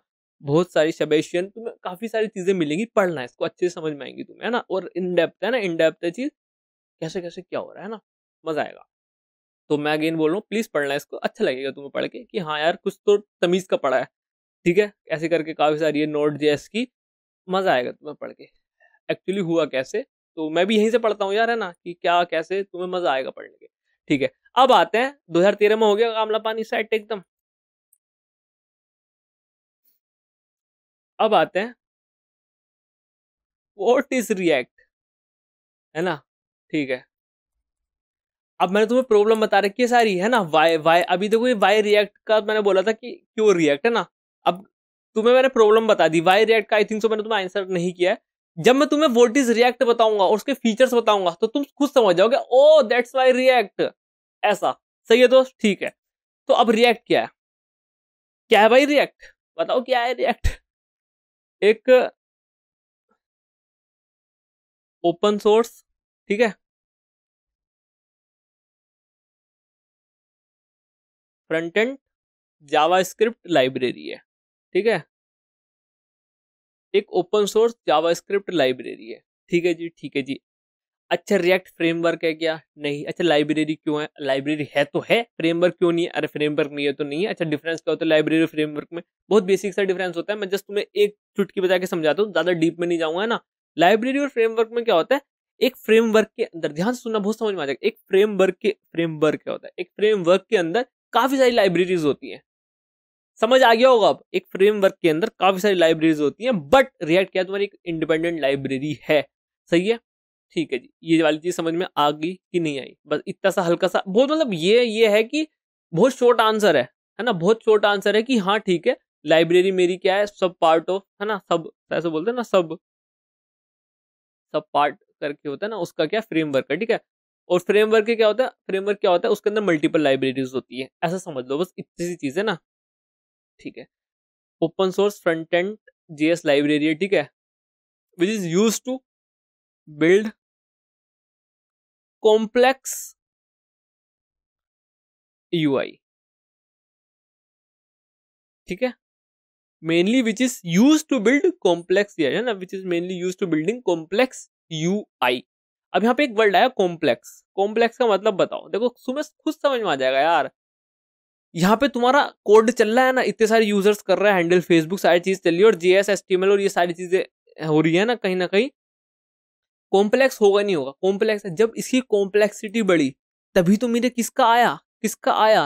बहुत सारी शबेशियन तुम्हें काफ़ी सारी चीज़ें मिलेंगी पढ़ना है इसको अच्छे से समझ में आएंगी तुम्हें है ना और इन डेप्थ है ना इन डेप्थ है चीज़ कैसे कैसे क्या हो रहा है ना मज़ा आएगा तो मैं अगेन बोल रहा हूँ प्लीज़ पढ़ना है इसको अच्छा लगेगा तुम्हें पढ़ के कि हाँ यार कुछ तो तमीज़ का पढ़ा है ठीक है ऐसे करके काफ़ी सारी है नोट जेस की मज़ा आएगा तुम्हें पढ़ के एक्चुअली हुआ कैसे तो मैं भी यहीं से पढ़ता हूँ यार है ना कि क्या कैसे तुम्हें मज़ा आएगा पढ़ने के ठीक है अब आते हैं 2013 में हो गया आमला पानी सेट एकदम अब आते हैं वॉट इज रिएक्ट है ना ठीक है अब मैंने तुम्हें प्रॉब्लम बता रखी है सारी है ना वाई वाई अभी देखो ये वाई रिएक्ट का मैंने बोला था कि क्यों रिएक्ट है ना अब तुम्हें मैंने प्रॉब्लम बता दी वाई रिएक्ट का आई थिंक सो मैंने तुम्हें आंसर नहीं किया है जब मैं तुम्हें वोट इज रिएक्ट बताऊंगा और उसके फीचर्स बताऊंगा तो तुम खुद समझ जाओगे ओ दैट्स वाई रिएक्ट ऐसा सही है दोस्त ठीक है तो अब रिएक्ट क्या है क्या है भाई रिएक्ट बताओ क्या है रिएक्ट एक ओपन सोर्स ठीक है front end JavaScript library है ठीक है एक open source JavaScript library है ठीक है जी ठीक है जी अच्छा रिएक्ट फ्रेमवर्क है क्या नहीं अच्छा लाइब्रेरी क्यों है लाइब्रेरी है तो है फ्रेमवर्क क्यों नहीं है अरे फ्रेमवर्क नहीं है तो नहीं है अच्छा डिफरेंस क्या होता है लाइब्रेरी फ्रेमवर्क में बहुत बेसिक सा डिफरेंस होता है मैं जस्ट तुम्हें एक चुटकी बजा के समझाता हूँ ज़्यादा डीप में नहीं जाऊँगा ना लाइब्रेरी और फ्रेमवर्क में क्या होता है एक फ्रेमवर्क के अंदर ध्यान से सुनना बहुत समझ में आ जाएगा एक फ्रेमवर्क के फ्रेमवर्क क्या होता है एक फ्रेमवर्क के अंदर काफ़ी सारी लाइब्रेरीज होती है समझ आ गया होगा अब एक फ्रेमवर्क के अंदर काफ़ी सारी लाइब्रेरीज होती है बट रिएक्ट क्या तुम्हारी एक इंडिपेंडेंट लाइब्रेरी है सही है ठीक है जी ये वाली चीज समझ में आ गई कि नहीं आई बस इतना सा हल्का सा बहुत मतलब ये ये है कि बहुत शॉर्ट आंसर है है ना बहुत शॉर्ट आंसर है कि हाँ ठीक है लाइब्रेरी मेरी क्या है सब पार्ट ऑफ है ना सब ऐसे बोलते हैं ना सब सब पार्ट करके होता है ना उसका क्या फ्रेमवर्क है ठीक है और फ्रेमवर्क क्या होता है फ्रेमवर्क क्या होता है उसके अंदर मल्टीपल लाइब्रेरीज होती है ऐसा समझ लो बस इतनी सी चीज़ है ना ठीक है open source front end S library है ठीक है which is use to build complex UI ठीक है mainly which is use to build complex है ना which is mainly use to building complex U I अब यहाँ पे एक वर्ड आया कॉम्प्लेक्स कॉम्प्लेक्स का मतलब बताओ देखो सुबह खुद समझ में आ जाएगा यार यहाँ पे तुम्हारा कोड चल रहा है ना इतने सारे यूजर्स कर रहा है हैंडल फेसबुक सारी चीज चल रही है और जीएस एस एल और ये सारी चीजें हो रही है ना कहीं ना कहीं कॉम्प्लेक्स होगा नहीं होगा कॉम्प्लेक्स है जब इसकी कॉम्प्लेक्सिटी बढ़ी तभी तो मेरे किसका आया किसका आया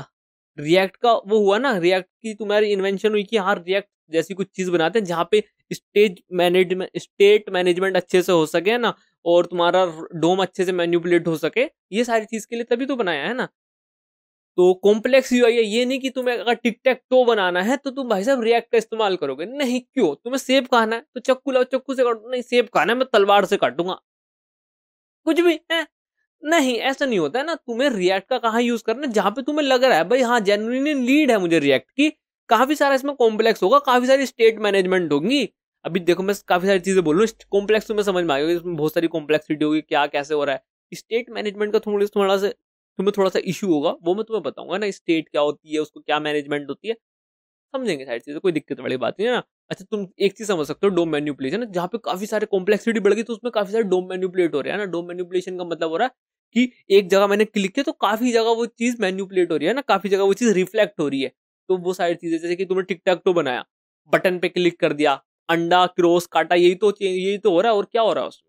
रिएक्ट का वो हुआ ना रिएक्ट की तुम्हारी इन्वेंशन हुई कि हाँ रिएक्ट जैसी कुछ चीज़ बनाते हैं जहाँ पे स्टेज मैनेजमेंट स्टेट मैनेजमेंट अच्छे से हो सके है ना और तुम्हारा डोम अच्छे से मैन्यूपुलेट हो सके ये सारी चीज़ के लिए तभी तो बनाया है ना तो कॉम्प्लेक्स यू है ये नहीं कि तुम्हें अगर टिक टैक टो बनाना है तो तुम भाई साहब रिएक्ट का इस्तेमाल करोगे नहीं क्यों तुम्हें सेब खाना है तो चक्कू लाओ चक्कू से काटो नहीं सेब खाना है मैं तलवार से काटूंगा कुछ भी है नहीं ऐसा नहीं होता है ना तुम्हें रिएक्ट का कहाँ यूज करना है जहां पे तुम्हें लग रहा है भाई हाँ जेनुअनली लीड है मुझे रिएक्ट की काफी सारा इसमें कॉम्प्लेक्स होगा काफी सारी स्टेट मैनेजमेंट होगी अभी देखो मैं काफी सारी चीजें बोल रहा हूँ कॉम्प्लेक्स तुम्हें समझ में आएगा इसमें बहुत सारी कॉम्प्लेक्सिटी होगी क्या कैसे हो रहा है स्टेट मैनेजमेंट का थोड़ा थोड़ा सा तुम्हें थोड़ा सा इशू होगा वो मैं तुम्हें बताऊंगा ना स्टेट क्या होती है उसको क्या मैनेजमेंट होती है समझेंगे सारी चीज़ें कोई दिक्कत वाली बात नहीं है ना अच्छा तुम एक चीज़ समझ सकते हो डोम मैन्यूपुलेशन जहाँ पे काफ़ी सारे कॉम्प्लेक्सिटी बढ़ गई तो उसमें काफ़ी सारे डोम मैन्यूपुलेट हो रहे हैं ना डोम मैन्यूपुलेशन का मतलब हो रहा है कि एक जगह मैंने क्लिक किया तो काफ़ी जगह वो चीज़ मैन्यूपुलेट हो रही है ना काफ़ी जगह वो चीज़ रिफ्लेक्ट हो रही है तो वो सारी चीज़ें जैसे कि तुमने टिकटॉक तो बनाया बटन पे क्लिक कर दिया अंडा क्रॉस काटा यही तो यही तो हो रहा है और क्या हो रहा है उसमें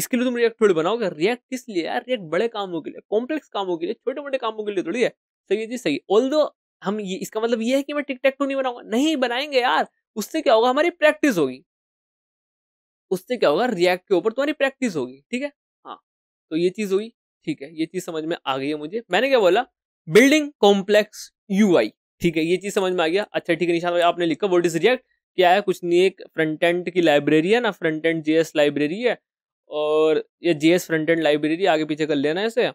इसके लिए तुम रिएक्ट थोड़ी बनाओगे रिएक्ट किस लिए यार रिएक्ट बड़े कामों के लिए कॉम्प्लेक्स कामों के लिए छोटे मोटे कामों के लिए थोड़ी है सही है जी सही ऑल दो हम ये इसका मतलब ये है कि मैं टिक टैक टू तो नहीं बनाऊंगा नहीं बनाएंगे यार उससे क्या होगा हमारी प्रैक्टिस होगी उससे क्या होगा रिएक्ट के ऊपर तुम्हारी प्रैक्टिस होगी ठीक है हाँ तो ये चीज हुई ठीक है ये चीज समझ में आ गई है मुझे मैंने क्या बोला बिल्डिंग कॉम्प्लेक्स यू ठीक है ये चीज समझ में आ गया अच्छा ठीक है निशान भाई आपने लिखा वोट इज रिएक्ट क्या है कुछ नहीं एक फ्रंट एंड की लाइब्रेरी है ना फ्रंट एंड जेएस लाइब्रेरी है और ये जेएस फ्रंट एंड लाइब्रेरी आगे पीछे कर लेना इसे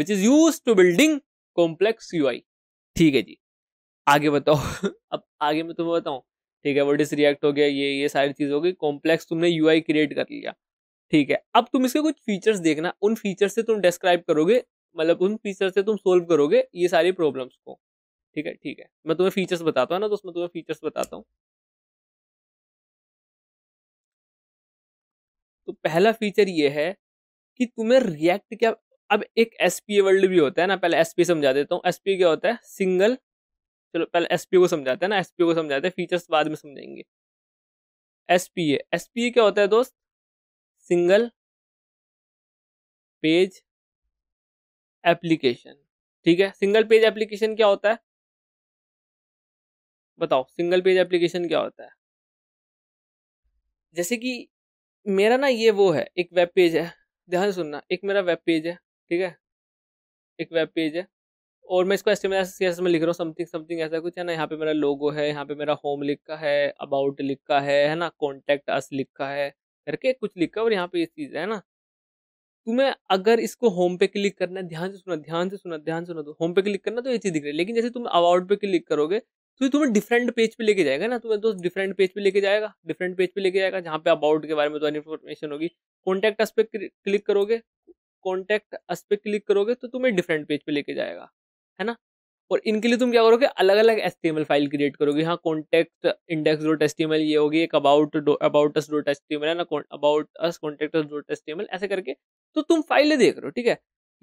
which is use to building complex U I ठीक है जी आगे बताओ अब आगे मैं तुम्हें बताऊँ ठीक है वो डिसरिएक्ट हो गया ये ये सारी चीज़ हो गई कॉम्प्लेक्स तुमने यू क्रिएट कर लिया ठीक है अब तुम इसके कुछ फीचर्स देखना उन फीचर्स से तुम डिस्क्राइब करोगे मतलब उन फीचर से तुम सोल्व करोगे ये सारी प्रॉब्लम्स को ठीक है ठीक है मैं तुम्हें फीचर्स बताता हूँ ना तो उसमें तुम्हें फीचर्स बताता हूँ तो पहला फीचर ये है कि तुम्हें रिएक्ट क्या अब एक एस पी वर्ल्ड भी होता है ना पहले एस पी समझा देता हूँ एस पी क्या होता है सिंगल चलो पहले एस पी को समझाते हैं ना एस पी को समझाते हैं फीचर्स बाद में समझेंगे S P A S P A क्या होता है दोस्त सिंगल पेज एप्लीकेशन ठीक है सिंगल पेज एप्लीकेशन क्या होता है बताओ सिंगल पेज एप्लीकेशन क्या होता है जैसे कि मेरा ना ये वो है एक वेब पेज है ध्यान सुनना एक मेरा वेब पेज है ठीक है एक वेब पेज है और मैं इसको सी एस में लिख रहा हूँ समथिंग समथिंग ऐसा कुछ है ना यहाँ पे मेरा लोगो है यहाँ पे मेरा होम लिखा है अबाउट लिखा है है ना कॉन्टेक्ट अस लिखा है करके कुछ लिखा और यहाँ पे ये चीज़ है ना तुम्हें अगर इसको होम पे क्लिक करना है ध्यान से सुना ध्यान से सुना ध्यान से सुना तो होम पे क्लिक करना तो ये चीज़ दिख रही है लेकिन जैसे तुम अबाउट पे क्लिक करोगे तो तुम्हें डिफरेंट पेज पे लेके जाएगा ना तुम्हें दोस्त डिफरेंट पेज पे लेके जाएगा डिफरेंट पेज पे लेके जाएगा जहाँ पे अबाउट के बारे में तुम्हारी तो इन्फॉर्मेशन होगी कॉन्टैक्ट अस पे क्लिक करोगे कॉन्टैक्ट अस पे क्लिक करोगे तो तुम्हें डिफरेंट पेज पे लेके जाएगा है ना और इनके लिए तुम क्या करोगे अलग अलग एस फाइल क्रिएट करोगे हाँ कॉन्टैक्ट इंडेक्स डॉट एस ये होगी एक about about us dot S है ना about us contact us dot S ऐसे करके तो तुम फाइलें देख रहे हो ठीक है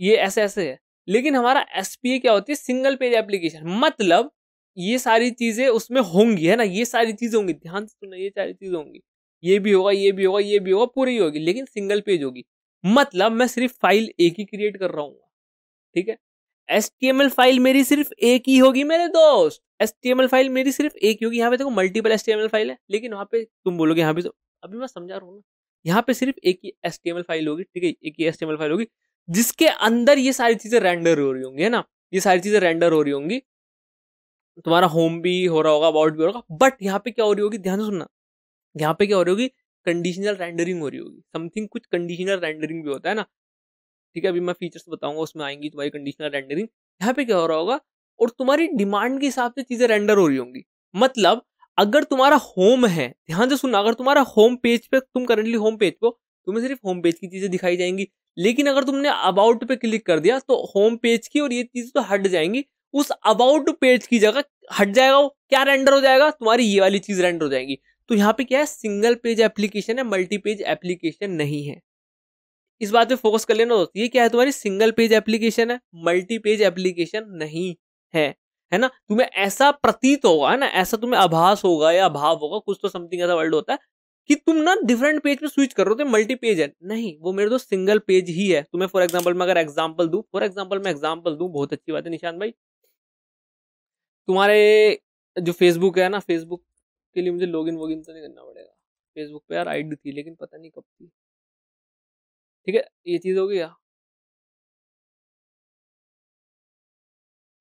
ये ऐसे ऐसे है लेकिन हमारा एस क्या होती है सिंगल पेज एप्लीकेशन मतलब ये सारी चीज़ें उसमें होंगी है ना ये सारी चीज़ें होंगी ध्यान से सुनना ये सारी चीज़ें होंगी ये भी होगा ये भी होगा ये भी होगा पूरी होगी लेकिन सिंगल पेज होगी मतलब मैं सिर्फ फाइल एक ही क्रिएट कर रहा हूँ ठीक है H T M L file मेरी सिर्फ एक ही होगी मेरे दोस्त H T M L file मेरी सिर्फ एक ही होगी यहाँ पे देखो multiple H T M L file है लेकिन वहाँ पे तुम बोलोगे यहाँ पे तो अभी मैं समझा रहा हूँ ना यहाँ पे सिर्फ एक ही एस टी फाइल होगी ठीक है एक ही एस टी फाइल होगी जिसके अंदर ये सारी चीज़ें रेंडर हो रही होंगी है ना ये सारी चीज़ें रेंडर हो रही होंगी तुम्हारा होम भी हो रहा होगा अबाउट भी हो रहा होगा बट यहाँ पे क्या हो रही होगी ध्यान से सुनना यहाँ पे क्या हो रही होगी कंडीशनल रेंडरिंग हो रही होगी समथिंग कुछ कंडीशनल रेंडरिंग भी होता है ना ठीक है अभी मैं फीचर्स बताऊंगा उसमें आएंगी तुम्हारी कंडीशनल रेंडरिंग यहाँ पे क्या हो रहा होगा और तुम्हारी डिमांड के हिसाब से चीज़ें रेंडर हो रही होंगी मतलब अगर तुम्हारा होम है ध्यान से सुनना अगर तुम्हारा होम पेज पे तुम करेंटली होम पेज को तुम्हें सिर्फ होम पेज की चीज़ें दिखाई जाएंगी लेकिन अगर तुमने अबाउट पे क्लिक कर दिया तो होम पेज की और ये चीज़ तो हट जाएंगी उस अबाउट पेज की जगह हट जाएगा वो क्या रेंडर हो जाएगा तुम्हारी ये वाली चीज़ रेंडर हो जाएगी तो यहाँ पे क्या है सिंगल पेज एप्लीकेशन है मल्टी पेज एप्लीकेशन नहीं है इस बात पे फोकस कर लेना दोस्त ये क्या है तुम्हारी सिंगल पेज एप्लीकेशन है मल्टी पेज एप्लीकेशन नहीं है है ना तुम्हें ऐसा प्रतीत होगा है ना ऐसा तुम्हें आभास होगा या अभाव होगा कुछ तो समथिंग ऐसा वर्ल्ड होता है कि तुम ना डिफरेंट पेज पे स्विच कर रहे हो तो मल्टी पेज है नहीं वो मेरे दोस्त सिंगल पेज ही है तुम्हें फॉर एग्जाम्पल मैं अगर एग्जाम्पल दू फॉर एग्जाम्पल मैं एग्जाम्पल दू बहुत अच्छी बात है निशान भाई तुम्हारे जो फेसबुक है ना फेसबुक के लिए मुझे लॉगिन वॉगिन तो नहीं करना पड़ेगा फेसबुक पे यार आईडी थी लेकिन पता नहीं कब थी ठीक है ये चीज़ हो गई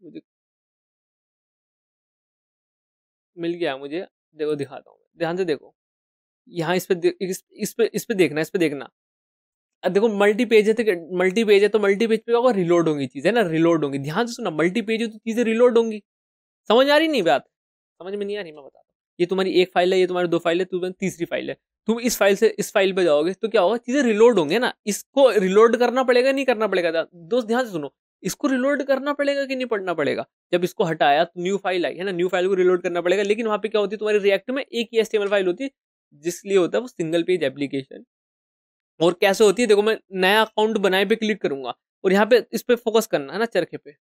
मुझे मिल गया मुझे देखो दिखाता हूँ ध्यान से देखो यहाँ इस पे इस, इस पे इस पे देखना इस पे देखना अब देखो मल्टी पेज है तो मल्टी पेज है तो मल्टी पेज पे होगा रिलोड होंगी चीज़ है ना रिलोड होंगी ध्यान से सुना मल्टी पेज है तो चीज़ें रिलोड होंगी समझ आ रही नहीं बात समझ में नहीं आ रही मैं बता ये तुम्हारी एक फाइल है ये तुम्हारी दो फाइल है तुम्हारी तीसरी फाइल है तुम इस फाइल से इस फाइल पर जाओगे तो क्या होगा चीज़ें रिलोड होंगे ना इसको रिलोड करना पड़ेगा नहीं करना पड़ेगा दोस्त ध्यान से सुनो इसको रिलोड करना पड़ेगा कि नहीं पढ़ना पड़ेगा जब इसको हटाया तो न्यू फाइल आई है ना न्यू फाइल को रिलोड करना पड़ेगा लेकिन वहाँ पे क्या होती है तुम्हारी रिएक्ट में एक ही एस फाइल होती है जिसलिए होता है वो सिंगल पेज एप्लीकेशन और कैसे होती है देखो मैं नया अकाउंट बनाए पे क्लिक करूंगा और यहाँ पे इस पर फोकस करना है ना चरखे पे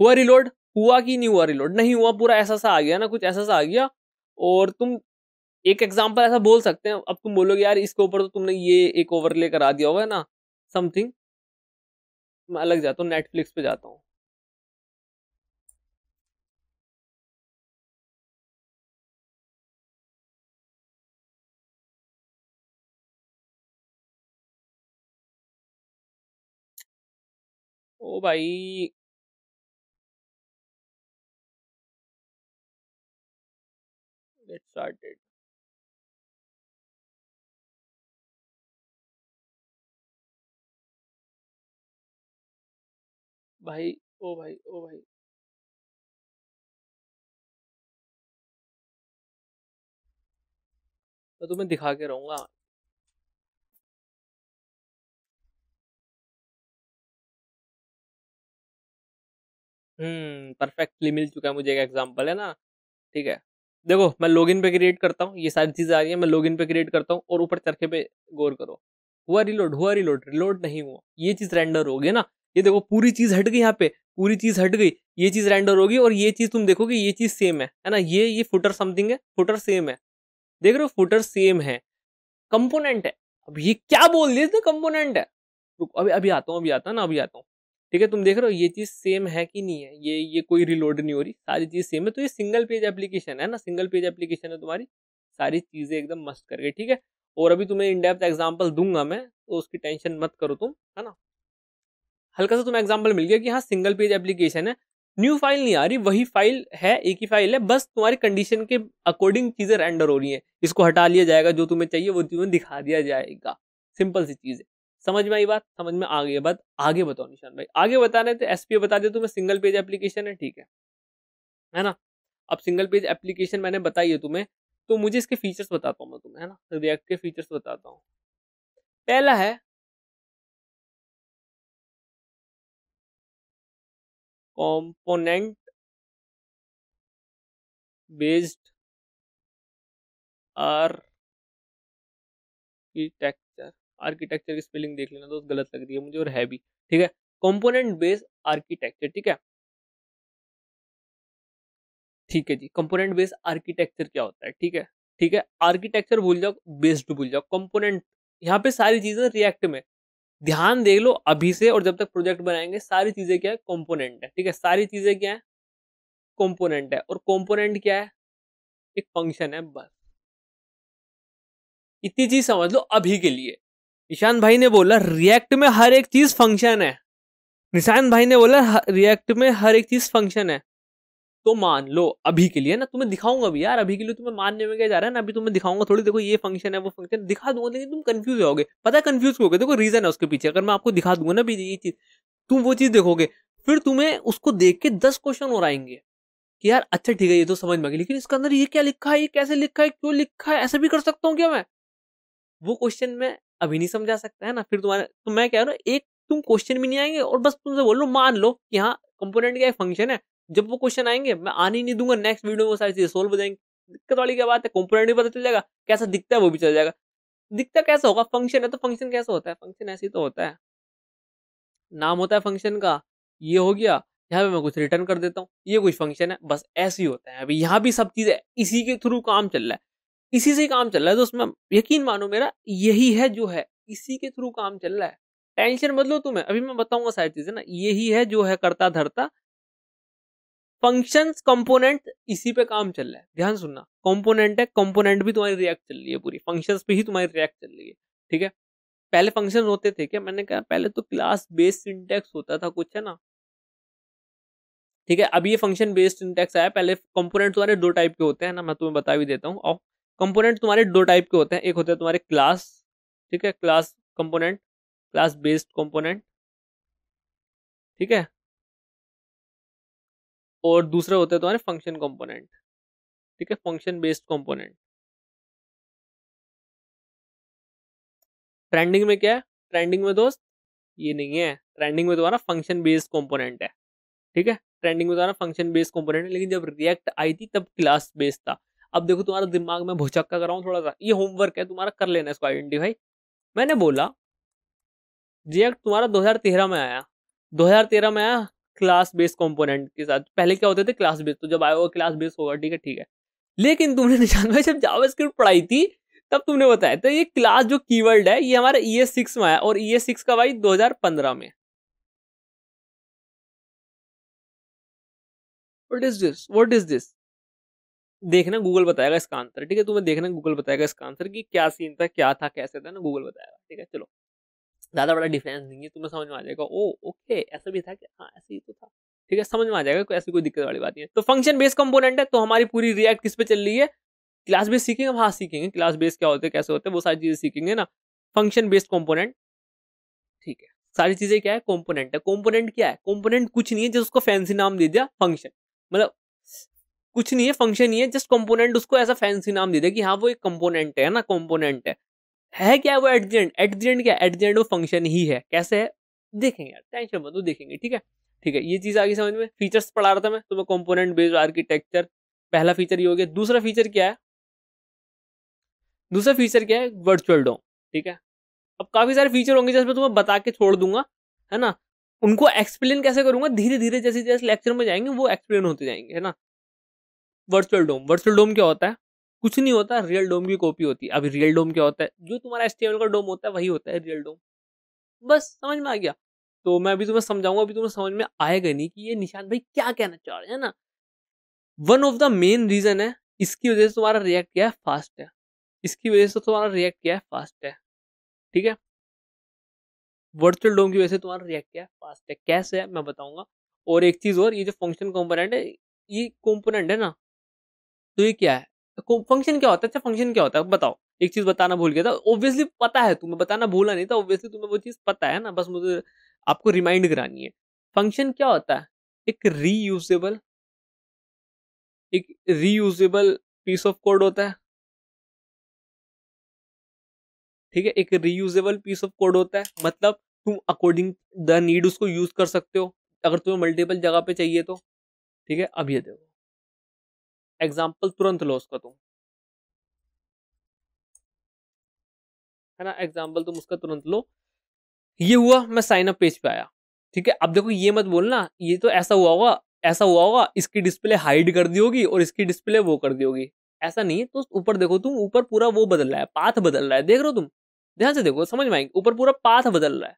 हुआ रिलोड हुआ कि नहीं हुआ रिलोड नहीं हुआ पूरा ऐसा सा आ गया ना कुछ ऐसा सा आ गया और तुम एक एग्जाम्पल ऐसा बोल सकते हैं अब तुम बोलोगे यार इसके ऊपर तो तुमने ये एक ओवर ले करा दिया हुआ है ना समथिंग मैं अलग जाता हूँ नेटफ्लिक्स पे जाता हूँ ओ भाई get started भाई ओ भाई ओ भाई तो तुम्हें दिखा के रहूंगा हम्म परफेक्टली मिल चुका है मुझे एक एग्जांपल है ना ठीक है देखो मैं लॉगिन पे क्रिएट करता हूँ ये सारी चीज़ें आ रही है मैं लॉगिन पे क्रिएट करता हूँ और ऊपर चरखे पे गौर करो हुआ रिलोड हुआ रिलोड रिलोड नहीं हुआ ये चीज़ रेंडर होगी ना ये देखो पूरी चीज़ हट गई यहाँ पे पूरी चीज़ हट गई ये चीज़ रेंडर होगी और ये चीज़ तुम देखोगे ये चीज़ सेम है है ना ये ये फुटर समथिंग है फुटर सेम है देख रहे हो फुटर सेम है कंपोनेंट है अब ये क्या बोल दिए कंपोनेंट है अभी अभी आता हूँ अभी आता हूँ ना अभी आता हूँ ठीक है तुम देख रहे हो ये चीज़ सेम है कि नहीं है ये ये कोई रिलोड नहीं हो रही सारी चीज़ सेम है तो ये सिंगल पेज एप्लीकेशन है ना सिंगल पेज एप्लीकेशन है तुम्हारी सारी चीज़ें एकदम मस्त करके ठीक है और अभी तुम्हें इन डेप्थ एग्जाम्पल दूंगा मैं तो उसकी टेंशन मत करो तुम है ना हल्का सा तुम्हें एग्जाम्पल मिल गया कि हाँ सिंगल पेज एप्लीकेशन है न्यू फाइल नहीं आ रही वही फाइल है एक ही फाइल है बस तुम्हारी कंडीशन के अकॉर्डिंग चीज़ें रेंडर हो रही हैं इसको हटा लिया जाएगा जो तुम्हें चाहिए वो तुम्हें दिखा दिया जाएगा सिंपल सी चीज़ है समझ में आई बात समझ में आ गई बात आगे बताओ निशान भाई आगे बताना है तो एस बता दे तुम्हें सिंगल पेज एप्लीकेशन है ठीक है है ना अब सिंगल पेज एप्लीकेशन मैंने बताई है तुम्हें तो मुझे इसके फीचर्स बताता हूँ मैं तुम्हें है ना रिएक्ट के फीचर्स बताता हूँ पहला है कॉम्पोनेंट बेस्ड आर्किटेक्चर आर्किटेक्चर की स्पेलिंग देख लेना दोस्त तो गलत लग रही है मुझे और है भी ठीक है कंपोनेंट बेस्ड आर्किटेक्चर ठीक है ठीक है जी कंपोनेंट बेस्ड आर्किटेक्चर क्या होता है ठीक है ठीक है आर्किटेक्चर भूल जाओ बेस्ड भूल जाओ कंपोनेंट यहाँ पे सारी चीजें रिएक्ट में ध्यान दे लो अभी से और जब तक प्रोजेक्ट बनाएंगे सारी चीजें क्या है कंपोनेंट है ठीक है सारी चीजें क्या है कंपोनेंट है और कंपोनेंट क्या है एक फंक्शन है बस इतनी चीज समझ लो अभी के लिए ईशान भाई ने बोला रिएक्ट में हर एक चीज फंक्शन है निशान भाई ने बोला रिएक्ट में हर एक चीज फंक्शन है तो मान लो अभी के लिए ना तुम्हें दिखाऊंगा भी यार अभी के लिए तुम्हें मानने में क्या जा रहा है ना अभी तुम्हें दिखाऊंगा थोड़ी देखो ये फंक्शन है वो फंक्शन दिखा दूंगा लेकिन तुम कंफ्यूज होगे पता है कंफ्यूज होगे देखो रीजन है उसके पीछे अगर मैं आपको दिखा दूंगा ना अभी ये चीज तुम वो चीज देखोगे फिर तुम्हें उसको देख के दस क्वेश्चन और आएंगे कि यार अच्छा ठीक है ये तो समझ में लेकिन इसके अंदर ये क्या लिखा है ये कैसे लिखा है क्यों लिखा है ऐसे भी कर सकता हूँ क्या मैं वो क्वेश्चन में अभी नहीं समझा सकता है ना फिर तुम्हारे तो मैं कह रहा हूँ एक तुम क्वेश्चन भी नहीं आएंगे और बस तुमसे बोल लो मान लो कि हाँ कंपोनेंट का एक फंक्शन है जब वो क्वेश्चन आएंगे मैं आने ही नहीं दूंगा नेक्स्ट वीडियो में वो सारी चीजें सोल्व हो जाएंगे दिक्कत वाली क्या बात है कंपोनेंट भी पता चल जाएगा कैसा दिखता है वो भी चल जाएगा दिखता कैसा होगा फंक्शन है तो फंक्शन कैसा होता है फंक्शन ऐसे ही तो होता है नाम होता है फंक्शन का ये हो गया यहाँ पे मैं कुछ रिटर्न कर देता हूँ ये कुछ फंक्शन है बस ऐसे ही होता है अभी यहाँ भी सब चीज़ें इसी के थ्रू काम चल रहा है इसी से काम चल रहा है तो उसमें यकीन मानो मेरा यही है जो है इसी के थ्रू काम चल रहा है टेंशन बदलो तुम्हें अभी मैं बताऊंगा सारी चीजें ना यही है जो है करता धरता फंक्शन कंपोनेंट इसी पे काम चल रहा है ध्यान सुनना कंपोनेंट है कंपोनेंट भी तुम्हारी रिएक्ट चल रही है पूरी फंक्शंस पे ही तुम्हारी रिएक्ट चल रही है ठीक है पहले फंक्शन होते थे क्या मैंने कहा पहले तो क्लास बेस्ड सिंटेक्स होता था कुछ है ना ठीक है अब ये फंक्शन बेस्ड सिंटेक्स आया पहले कंपोनेंट तुम्हारे दो टाइप के होते हैं ना मैं तुम्हें बता भी देता हूँ ऑफ कंपोनेंट तुम्हारे दो टाइप के होते हैं एक होते हैं तुम्हारे क्लास ठीक है class component class based component ठीक है और दूसरे होते हैं तुम्हारे फंक्शन कंपोनेंट ठीक है फंक्शन बेस्ड कंपोनेंट ट्रेंडिंग में क्या है ट्रेंडिंग में दोस्त ये नहीं है ट्रेंडिंग में तुम्हारा फंक्शन बेस्ड कॉम्पोनेंट है ठीक है ट्रेंडिंग में तुम्हारा फंक्शन बेस्ड कॉम्पोनेंट है लेकिन जब रिएक्ट आई थी तब क्लास बेस्ड था अब देखो तुम्हारा दिमाग में भुचक्का कराऊ थोड़ा सा ये होमवर्क है तुम्हारा कर लेना इसको आइडेंटिफाई मैंने बोला जी एक्ट तुम्हारा 2013 में आया 2013 में आया क्लास बेस्ड कंपोनेंट के साथ पहले क्या होते थे क्लास बेस्ड तो जब आया होगा क्लास बेस्ड होगा ठीक है ठीक है लेकिन तुमने निशान भाई जब जावास्क्रिप्ट पढ़ाई थी तब तुमने बताया तो ये क्लास जो कीवर्ड है ये हमारा ई एस सिक्स में आया और ई एस सिक्स का भाई 2015 में what is this what is this देखना गूगल बताएगा इसका आंसर ठीक है तुम्हें देखना गूगल बताएगा इसका आंसर कि क्या सीन था क्या था कैसे था ना गूगल बताएगा ठीक है चलो ज़्यादा बड़ा डिफरेंस नहीं है तुम्हें समझ में आ जाएगा ओ ओके ऐसा भी था कि हाँ ऐसे ही तो था ठीक है समझ में आ जाएगा कोई ऐसी कोई दिक्कत वाली बात नहीं है तो फंक्शन बेस्ड कंपोनेंट है तो हमारी पूरी रिएक्ट किस पे चल रही है क्लास बेस सीखेंगे हाँ सीखेंगे क्लास बेस क्या होते हैं कैसे होते हैं वो सारी चीज़ें सीखेंगे ना फंक्शन बेस्ड कॉम्पोनेंट ठीक है सारी चीज़ें क्या है कॉम्पोनेंट है कॉम्पोनेंट क्या है कॉम्पोनेंट कुछ नहीं है जिसको फैंसी नाम दे दिया फंक्शन मतलब कुछ नहीं है फंक्शन ही है जस्ट कंपोनेंट उसको ऐसा फैंसी नाम दे दे कि हाँ वो एक कंपोनेंट है ना कंपोनेंट है है क्या वो at the end at the end क्या एट द एंड वो फंक्शन ही है कैसे है देखेंगे यार टेंशन मत देखेंगे ठीक है ठीक है ये चीज़ आगे समझ में फीचर्स पढ़ा रहा था मैं तो मैं कॉम्पोनेंट बेस्ड आर्किटेक्चर पहला फीचर ये हो गया दूसरा फीचर क्या है दूसरा फीचर क्या है वर्चुअल डोम ठीक है अब काफ़ी सारे फीचर होंगे जैसे तुम्हें बता के छोड़ दूंगा है ना उनको एक्सप्लेन कैसे करूंगा धीरे धीरे जैसे जैसे लेक्चर में जाएंगे वो एक्सप्लेन होते जाएंगे है ना वर्चुअल डोम वर्चुअल डोम क्या होता है कुछ नहीं होता रियल डोम की कॉपी होती है अभी रियल डोम क्या होता है जो तुम्हारा एस का डोम होता है वही होता है रियल डोम बस समझ में आ गया तो मैं अभी तुम्हें समझाऊंगा अभी तुम्हें समझ में आएगा नहीं कि ये निशान भाई क्या कहना चाह रहे हैं ना one of the main reason है इसकी वजह से तुम्हारा रिएक्ट क्या है फास्ट है इसकी वजह से तुम्हारा रिएक्ट क्या है फास्ट है ठीक है वर्चुअल डोम की वजह से तुम्हारा रिएक्ट क्या है फास्ट है कैसे है मैं बताऊंगा और एक चीज़ और ये जो फंक्शन कॉम्पोनेंट है ये कॉम्पोनेंट है ना तो ये क्या है फंक्शन क्या होता है अच्छा फंक्शन क्या होता है बताओ एक चीज बताना भूल गया था ऑब्वियसली पता है तुम्हें बताना भूला नहीं था ऑब्वियसली तुम्हें वो चीज पता है ना बस मुझे आपको रिमाइंड करानी है फंक्शन क्या होता है एक रीयूजेबल एक रीयूजेबल पीस ऑफ कोड होता है ठीक है एक रीयूजेबल पीस ऑफ कोड होता है मतलब तुम अकॉर्डिंग द नीड उसको यूज कर सकते हो अगर तुम्हें मल्टीपल जगह पे चाहिए तो ठीक है अब ये देखो एग्जाम्पल तुरंत लो उसका तुम है ना एग्जाम्पल तुम उसका तुरंत लो ये हुआ मैं साइन अप पेज पे आया ठीक है अब देखो ये मत बोलना ये तो ऐसा हुआ होगा ऐसा हुआ होगा इसकी डिस्प्ले हाइड कर दी होगी और इसकी डिस्प्ले वो कर दी होगी ऐसा नहीं है तो ऊपर देखो तुम ऊपर पूरा वो बदल रहा है पाथ बदल रहा है देख रहे हो तुम ध्यान से देखो समझ में आएंगे ऊपर पूरा पाथ बदल रहा है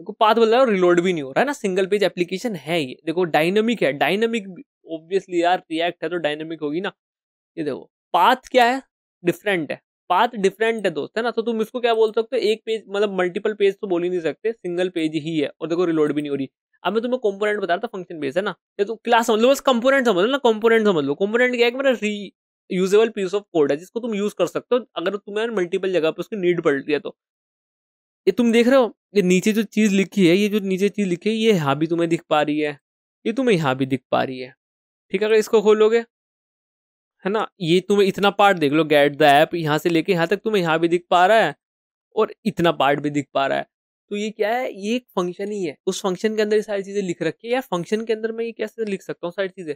देखो पाथ बदल रहा है और रिलोड भी नहीं हो रहा है ना सिंगल पेज एप्लीकेशन है ये देखो डायनेमिक है डायनेमिक ऑब्वियसली यार रिएक्ट है तो डायनेमिक होगी ना ये देखो पाथ क्या है डिफरेंट है पाथ डिफरेंट है दोस्त है ना तो तुम इसको क्या बोल सकते हो एक पेज मतलब मल्टीपल पेज तो बोल ही नहीं सकते सिंगल पेज ही है और देखो रिलोड भी नहीं हो रही अब मैं तुम्हें कंपोनेंट बता रहा था फंक्शन बेस है ना ये तो क्लास समझ लो बस कंपोनेंट समझ लो ना कंपोनेंट समझ लो कंपोनेंट क्या है मेरा री यूजेबल पीस ऑफ कोड है जिसको तुम यूज कर सकते हो अगर तुम्हें मल्टीपल जगह पर उसकी नीड पड़ रही है तो ये तुम देख रहे हो ये नीचे जो चीज़ लिखी है ये जो नीचे चीज़ लिखी है ये यहाँ भी तुम्हें दिख पा रही है ये तुम्हें यहाँ भी दिख पा रही है ठीक है अगर इसको खोलोगे है ना ये तुम्हें इतना पार्ट देख लो गेट द ऐप यहाँ से लेके यहाँ तक तुम्हें यहाँ भी दिख पा रहा है और इतना पार्ट भी दिख पा रहा है तो ये क्या है ये एक फंक्शन ही है उस फंक्शन के अंदर ये सारी चीज़ें लिख रखी है या फंक्शन के अंदर मैं ये कैसे लिख सकता हूँ सारी चीज़ें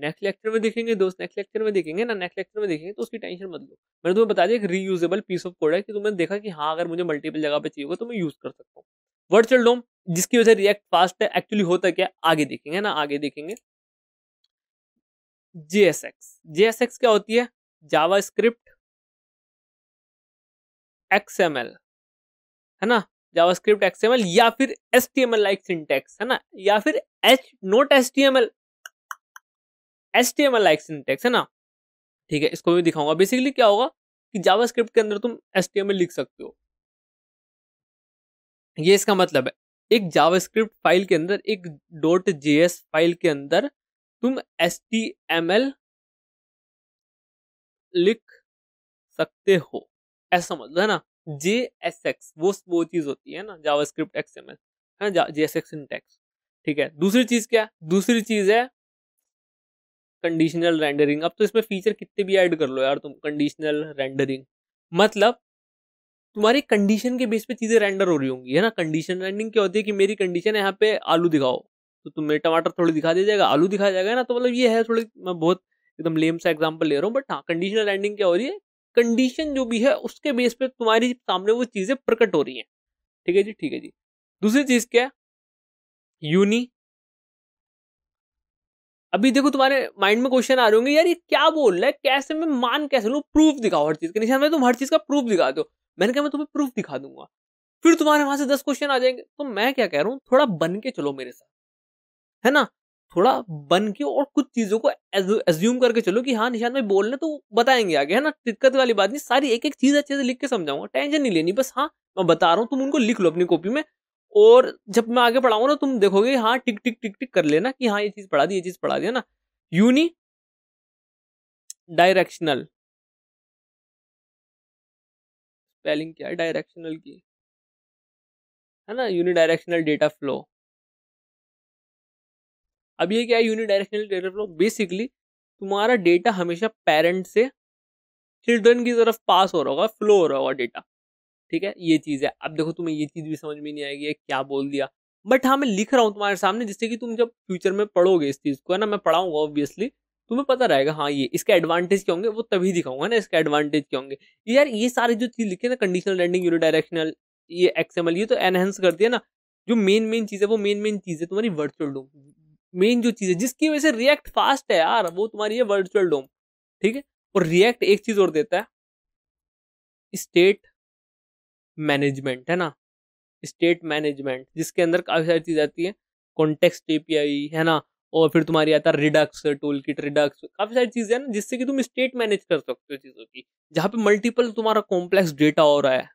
नेक्स्ट लेक्चर में देखेंगे दोस्त नेक्स्ट लेक्चर में देखेंगे ना नेक्स्ट लेक्चर में देखेंगे तो उसकी टेंशन मत लो मैंने तुम्हें बता दिया एक रीयूजेबल पीस ऑफ कोड है कि तुमने देखा कि हाँ अगर मुझे मल्टीपल जगह पे चाहिए होगा तो मैं यूज़ कर सकता हूँ वर्चुअल डोम जिसकी वजह से रिएक्ट फास्ट है एक्चुअली होता क्या आगे देखेंगे ना आगे देखेंगे जेएसएक्स जेएसएक्स क्या होती है जावा स्क्रिप्ट एक्सएमएल है ना जावा स्क्रिप्ट एक्सएमएल या फिर S T M L like syntax है ना या फिर H not S T M L S T M L like syntax है ना ठीक है इसको भी दिखाऊंगा बेसिकली क्या होगा कि जावा स्क्रिप्ट के अंदर तुम एस टी एम एल लिख सकते हो ये इसका मतलब है एक जावा स्क्रिप्ट फाइल के अंदर एक डॉट जे एस फाइल के अंदर तुम एस टी एम एल लिख सकते हो ऐसा मतलब है ना जे एस एक्स वो वो चीज होती है ना JavaScript X M L है ना जे एस एक्स इंटेक्स ठीक है दूसरी चीज क्या है दूसरी चीज है कंडीशनल रेंडरिंग अब तो इसमें फीचर कितने भी ऐड कर लो यार तुम कंडीशनल रेंडरिंग मतलब तुम्हारी कंडीशन के बेस पे चीजें रेंडर हो रही होंगी है ना कंडीशन रेंडरिंग क्या होती है कि मेरी कंडीशन है यहाँ पे आलू दिखाओ तो तुम्हें टमाटर थोड़ी दिखा दिया जाएगा आलू दिखाया जाएगा ना तो मतलब ये है थोड़ी मैं बहुत एकदम लेम सा एग्जाम्पल ले रहा हूँ बट हाँ कंडीशनल लैंडिंग क्या हो रही है कंडीशन जो भी है उसके बेस पे तुम्हारी सामने वो चीज़ें प्रकट हो रही हैं ठीक है जी ठीक है जी दूसरी चीज़ क्या है यूनी अभी देखो तुम्हारे माइंड में क्वेश्चन आ रहे होंगे यार ये क्या बोल रहा है कैसे मैं मान कैसे लू प्रूफ दिखाओ हर चीज़ के निशान में तुम हर चीज़ का प्रूफ दिखा दो मैंने कहा मैं तुम्हें प्रूफ दिखा दूंगा फिर तुम्हारे वहां से दस क्वेश्चन आ जाएंगे तो मैं क्या कह रहा हूँ थोड़ा बन के चलो मेरे साथ है ना थोड़ा बन के और कुछ चीजों को एज्यूम करके चलो कि हाँ निशान भाई बोल रहे तो बताएंगे आगे है ना दिक्कत वाली बात नहीं सारी एक एक चीज अच्छे से लिख के समझाऊंगा टेंशन नहीं लेनी बस हाँ मैं बता रहा हूँ तुम उनको लिख लो अपनी कॉपी में और जब मैं आगे पढ़ाऊंगा ना तुम देखोगे हाँ टिक टिक टिक टिक कर लेना कि हाँ ये चीज पढ़ा दी ये चीज पढ़ा दी है ना यूनि डायरेक्शनल स्पेलिंग क्या है डायरेक्शनल की है ना यूनिडायरेक्शनल डेटा फ्लो अब ये क्या है यूनिडायरेक्शनल डेटा फ्लो बेसिकली तुम्हारा डेटा हमेशा पेरेंट से चिल्ड्रन की तरफ पास हो रहा होगा फ्लो हो रहा होगा डेटा ठीक है ये चीज़ है अब देखो तुम्हें ये चीज़ भी समझ में नहीं आएगी क्या बोल दिया बट हाँ मैं लिख रहा हूँ तुम्हारे सामने जिससे कि तुम जब फ्यूचर में पढ़ोगे इस चीज़ को है ना मैं पढ़ाऊंगा ऑब्वियसली तुम्हें पता रहेगा हाँ ये इसके एडवांटेज क्यों होंगे वो तभी दिखाऊंगा ना इसके एडवांटेज क्या होंगे यार ये सारी जो चीज़ लिखी है ना कंडीशनल लैंडिंग यूनिट डायरेक्शनल ये एक्सएमएल ये तो एनहेंस करती है ना जो मेन मेन चीज़ है वो मेन मेन चीज़ है तुम्हारी वर्चुअल मेन जो चीज़ है जिसकी वजह से रिएक्ट फास्ट है यार वो तुम्हारी है वर्चुअल डोम ठीक है और रिएक्ट एक चीज़ और देता है स्टेट मैनेजमेंट है ना स्टेट मैनेजमेंट जिसके अंदर काफ़ी सारी चीज़ आती है कॉन्टेक्स्ट ए है ना और फिर तुम्हारी आता है रिडक्स टूल किट रिडक्स काफ़ी सारी चीज़ें हैं ना जिससे कि तुम स्टेट मैनेज कर सकते हो चीज़ों की जहाँ पे मल्टीपल तुम्हारा कॉम्प्लेक्स डेटा हो रहा है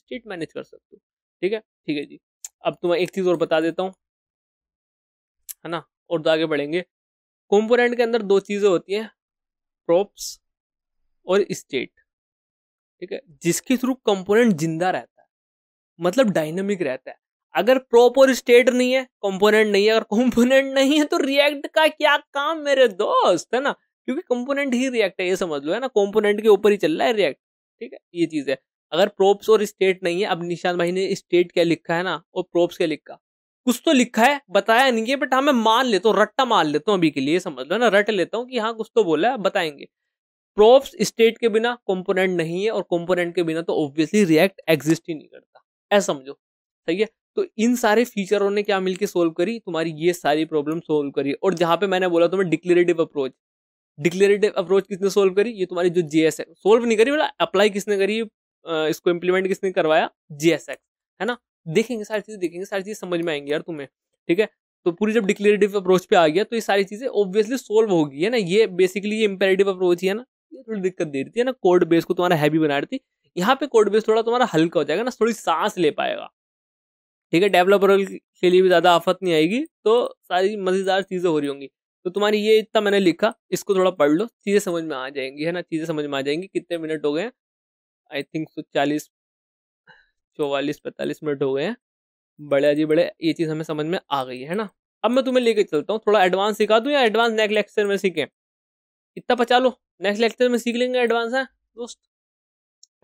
स्टेट मैनेज कर सकते हो ठीक है ठीक है जी अब तुम्हें एक चीज़ और बता देता हूँ है ना और तो आगे बढ़ेंगे कॉम्पोनेंट के अंदर दो चीज़ें होती हैं प्रॉप्स और स्टेट ठीक है जिसके थ्रू कंपोनेंट जिंदा रहता है मतलब डायनेमिक रहता है अगर प्रॉप और स्टेट नहीं है कंपोनेंट नहीं है अगर कंपोनेंट नहीं है तो रिएक्ट का क्या काम मेरे दोस्त है ना क्योंकि कंपोनेंट ही रिएक्ट है ये समझ लो है ना कंपोनेंट के ऊपर ही चल रहा है रिएक्ट ठीक है ये चीज़ है अगर प्रोप्स और स्टेट नहीं है अब निशान भाई ने स्टेट क्या लिखा है ना और प्रोप्स क्या लिखा कुछ तो लिखा है बताया नहीं है बट हाँ मैं मान लेता हूँ रट्टा मान लेता हूँ अभी के लिए समझ लो ना रट लेता हूँ कि हाँ कुछ तो बोला है बताएंगे प्रोफ्स स्टेट के बिना कंपोनेंट नहीं है और कंपोनेंट के बिना तो ऑब्वियसली रिएक्ट एग्जिस्ट ही नहीं करता ऐसा समझो सही है तो इन सारे फीचरों ने क्या मिलकर सोल्व करी तुम्हारी ये सारी प्रॉब्लम सोल्व करी और जहां पे मैंने बोला तुम्हें डिक्लेरेटिव अप्रोच डिक्लेरेटिव अप्रोच किसने सोल्व करी ये तुम्हारी जो जीएस है सोल्व नहीं करी बोला अप्लाई किसने करी इसको इम्प्लीमेंट किसने करवाया जीएसएक्स है ना देखेंगे सारी चीज़ें देखेंगे सारी चीज़ समझ में आएंगी यार तुम्हें ठीक है तो पूरी जब डिक्लेरेटिव अप्रोच पे आ गया तो ये सारी चीज़ें ऑब्वियसली सोल्व होगी है ना ये बेसिकली ये इंपेरेटिव अप्रोच ही है ना ये थोड़ी दिक्कत दे रही थी है ना कोड बेस को तुम्हारा हैवी बना रही थी यहाँ पे कोड बेस थोड़ा तुम्हारा हल्का हो जाएगा ना थोड़ी सांस ले पाएगा ठीक है डेवलपर के लिए भी ज़्यादा आफत नहीं आएगी तो सारी मज़ेदार चीज़ें हो रही होंगी तो तुम्हारी ये इतना मैंने लिखा इसको थोड़ा पढ़ लो चीज़ें समझ में आ जाएंगी है ना चीज़ें समझ में आ जाएंगी कितने मिनट हो गए आई थिंक सो चालीस चौवालीस पैंतालीस मिनट हो गए हैं बढ़िया जी बड़े ये चीज़ हमें समझ में आ गई है ना अब मैं तुम्हें लेके चलता हूँ थोड़ा एडवांस सिखा दूँ या एडवांस नेक्स्ट लेक्चर में सीखें इतना पचा लो नेक्स्ट लेक्चर में सीख लेंगे एडवांस है दोस्त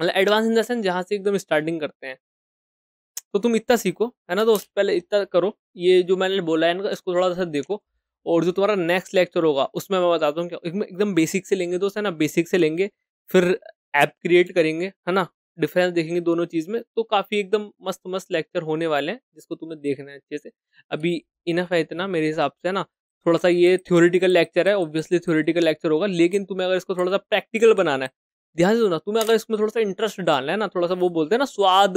मतलब एडवांस इन देंस जहाँ से एकदम स्टार्टिंग करते हैं तो तुम इतना सीखो है ना दोस्त पहले इतना करो ये जो मैंने बोला है ना इसको थोड़ा सा देखो और जो तुम्हारा नेक्स्ट लेक्चर होगा उसमें मैं बताता हूँ क्या एकदम बेसिक से लेंगे दोस्त है ना बेसिक से लेंगे फिर ऐप क्रिएट करेंगे है ना डिफरेंस देखेंगे दोनों चीज़ में तो काफ़ी एकदम मस्त मस्त लेक्चर होने वाले हैं जिसको तुम्हें देखना है अच्छे से अभी इनफ है इतना मेरे हिसाब से ना थोड़ा सा ये थ्योरेटिकल लेक्चर है ऑब्वियसली थ्योरेटिकल लेक्चर होगा लेकिन तुम्हें अगर इसको थोड़ा सा प्रैक्टिकल बनाना है ध्यान दो ना तुम्हें अगर इसमें थोड़ा सा इंटरेस्ट डालना है ना थोड़ा सा वो बोलते हैं ना स्वाद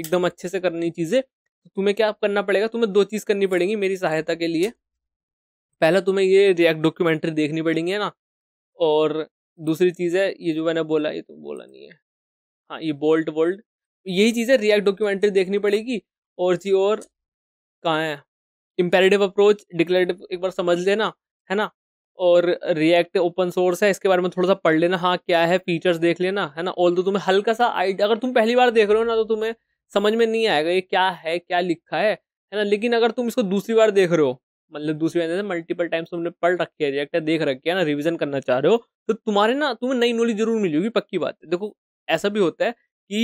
एकदम अच्छे से करनी चीज़ें तो तुम्हें क्या करना पड़ेगा तुम्हें दो चीज़ करनी पड़ेगी मेरी सहायता के लिए पहला तुम्हें ये रिएक्ट डॉक्यूमेंट्री देखनी पड़ेंगी है ना और दूसरी चीज़ है ये जो मैंने बोला ये तुम तो बोला नहीं है हाँ ये बोल्ट वोल्ट यही चीज़ें रिएक्ट डॉक्यूमेंट्री देखनी पड़ेगी और सी और कहाँ है इम्पेरेटिव अप्रोच डिक्लेरेटिव एक बार समझ लेना है ना और रिएक्ट ओपन सोर्स है इसके बारे में थोड़ा सा पढ़ लेना हाँ क्या है फीचर्स देख लेना है ना ऑल तो तुम्हें हल्का सा आइडिया अगर तुम पहली बार देख रहे हो ना तो तुम्हें समझ में नहीं आएगा ये क्या है क्या लिखा है है ना लेकिन अगर तुम इसको दूसरी बार देख रहे हो मतलब दूसरी बार मल्टीपल टाइम्स तुमने पढ़ रखी है रिएक्ट देख रखी है ना रिविजन करना चाह रहे हो तो तुम्हारे ना तुम्हें नई नॉलेज जरूर मिलेगी पक्की बात है देखो ऐसा भी होता है कि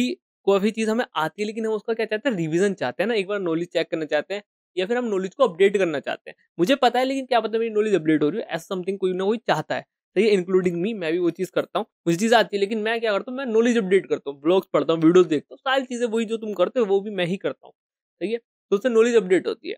कोई भी चीज़ हमें आती है लेकिन हम उसका क्या चाहते हैं रिविजन चाहते हैं ना एक बार नॉलेज चेक करना चाहते हैं या फिर हम नॉलेज को अपडेट करना चाहते हैं मुझे पता है लेकिन क्या पता मेरी नॉलेज अपडेट हो रही है ऐसा समथिंग कोई ना कोई चाहता है सही इंक्लूडिंग मी मैं भी वो चीज़ करता हूँ मुझे चीज़ आती है लेकिन मैं क्या करता हूँ मैं नॉलेज अपडेट करता हूँ ब्लॉग्स पढ़ता हूँ वीडियोज देखता हूँ सारी चीज़ें वही जो तुम करते हो वो भी मैं ही करता हूँ सही है तो उससे नॉलेज अपडेट होती है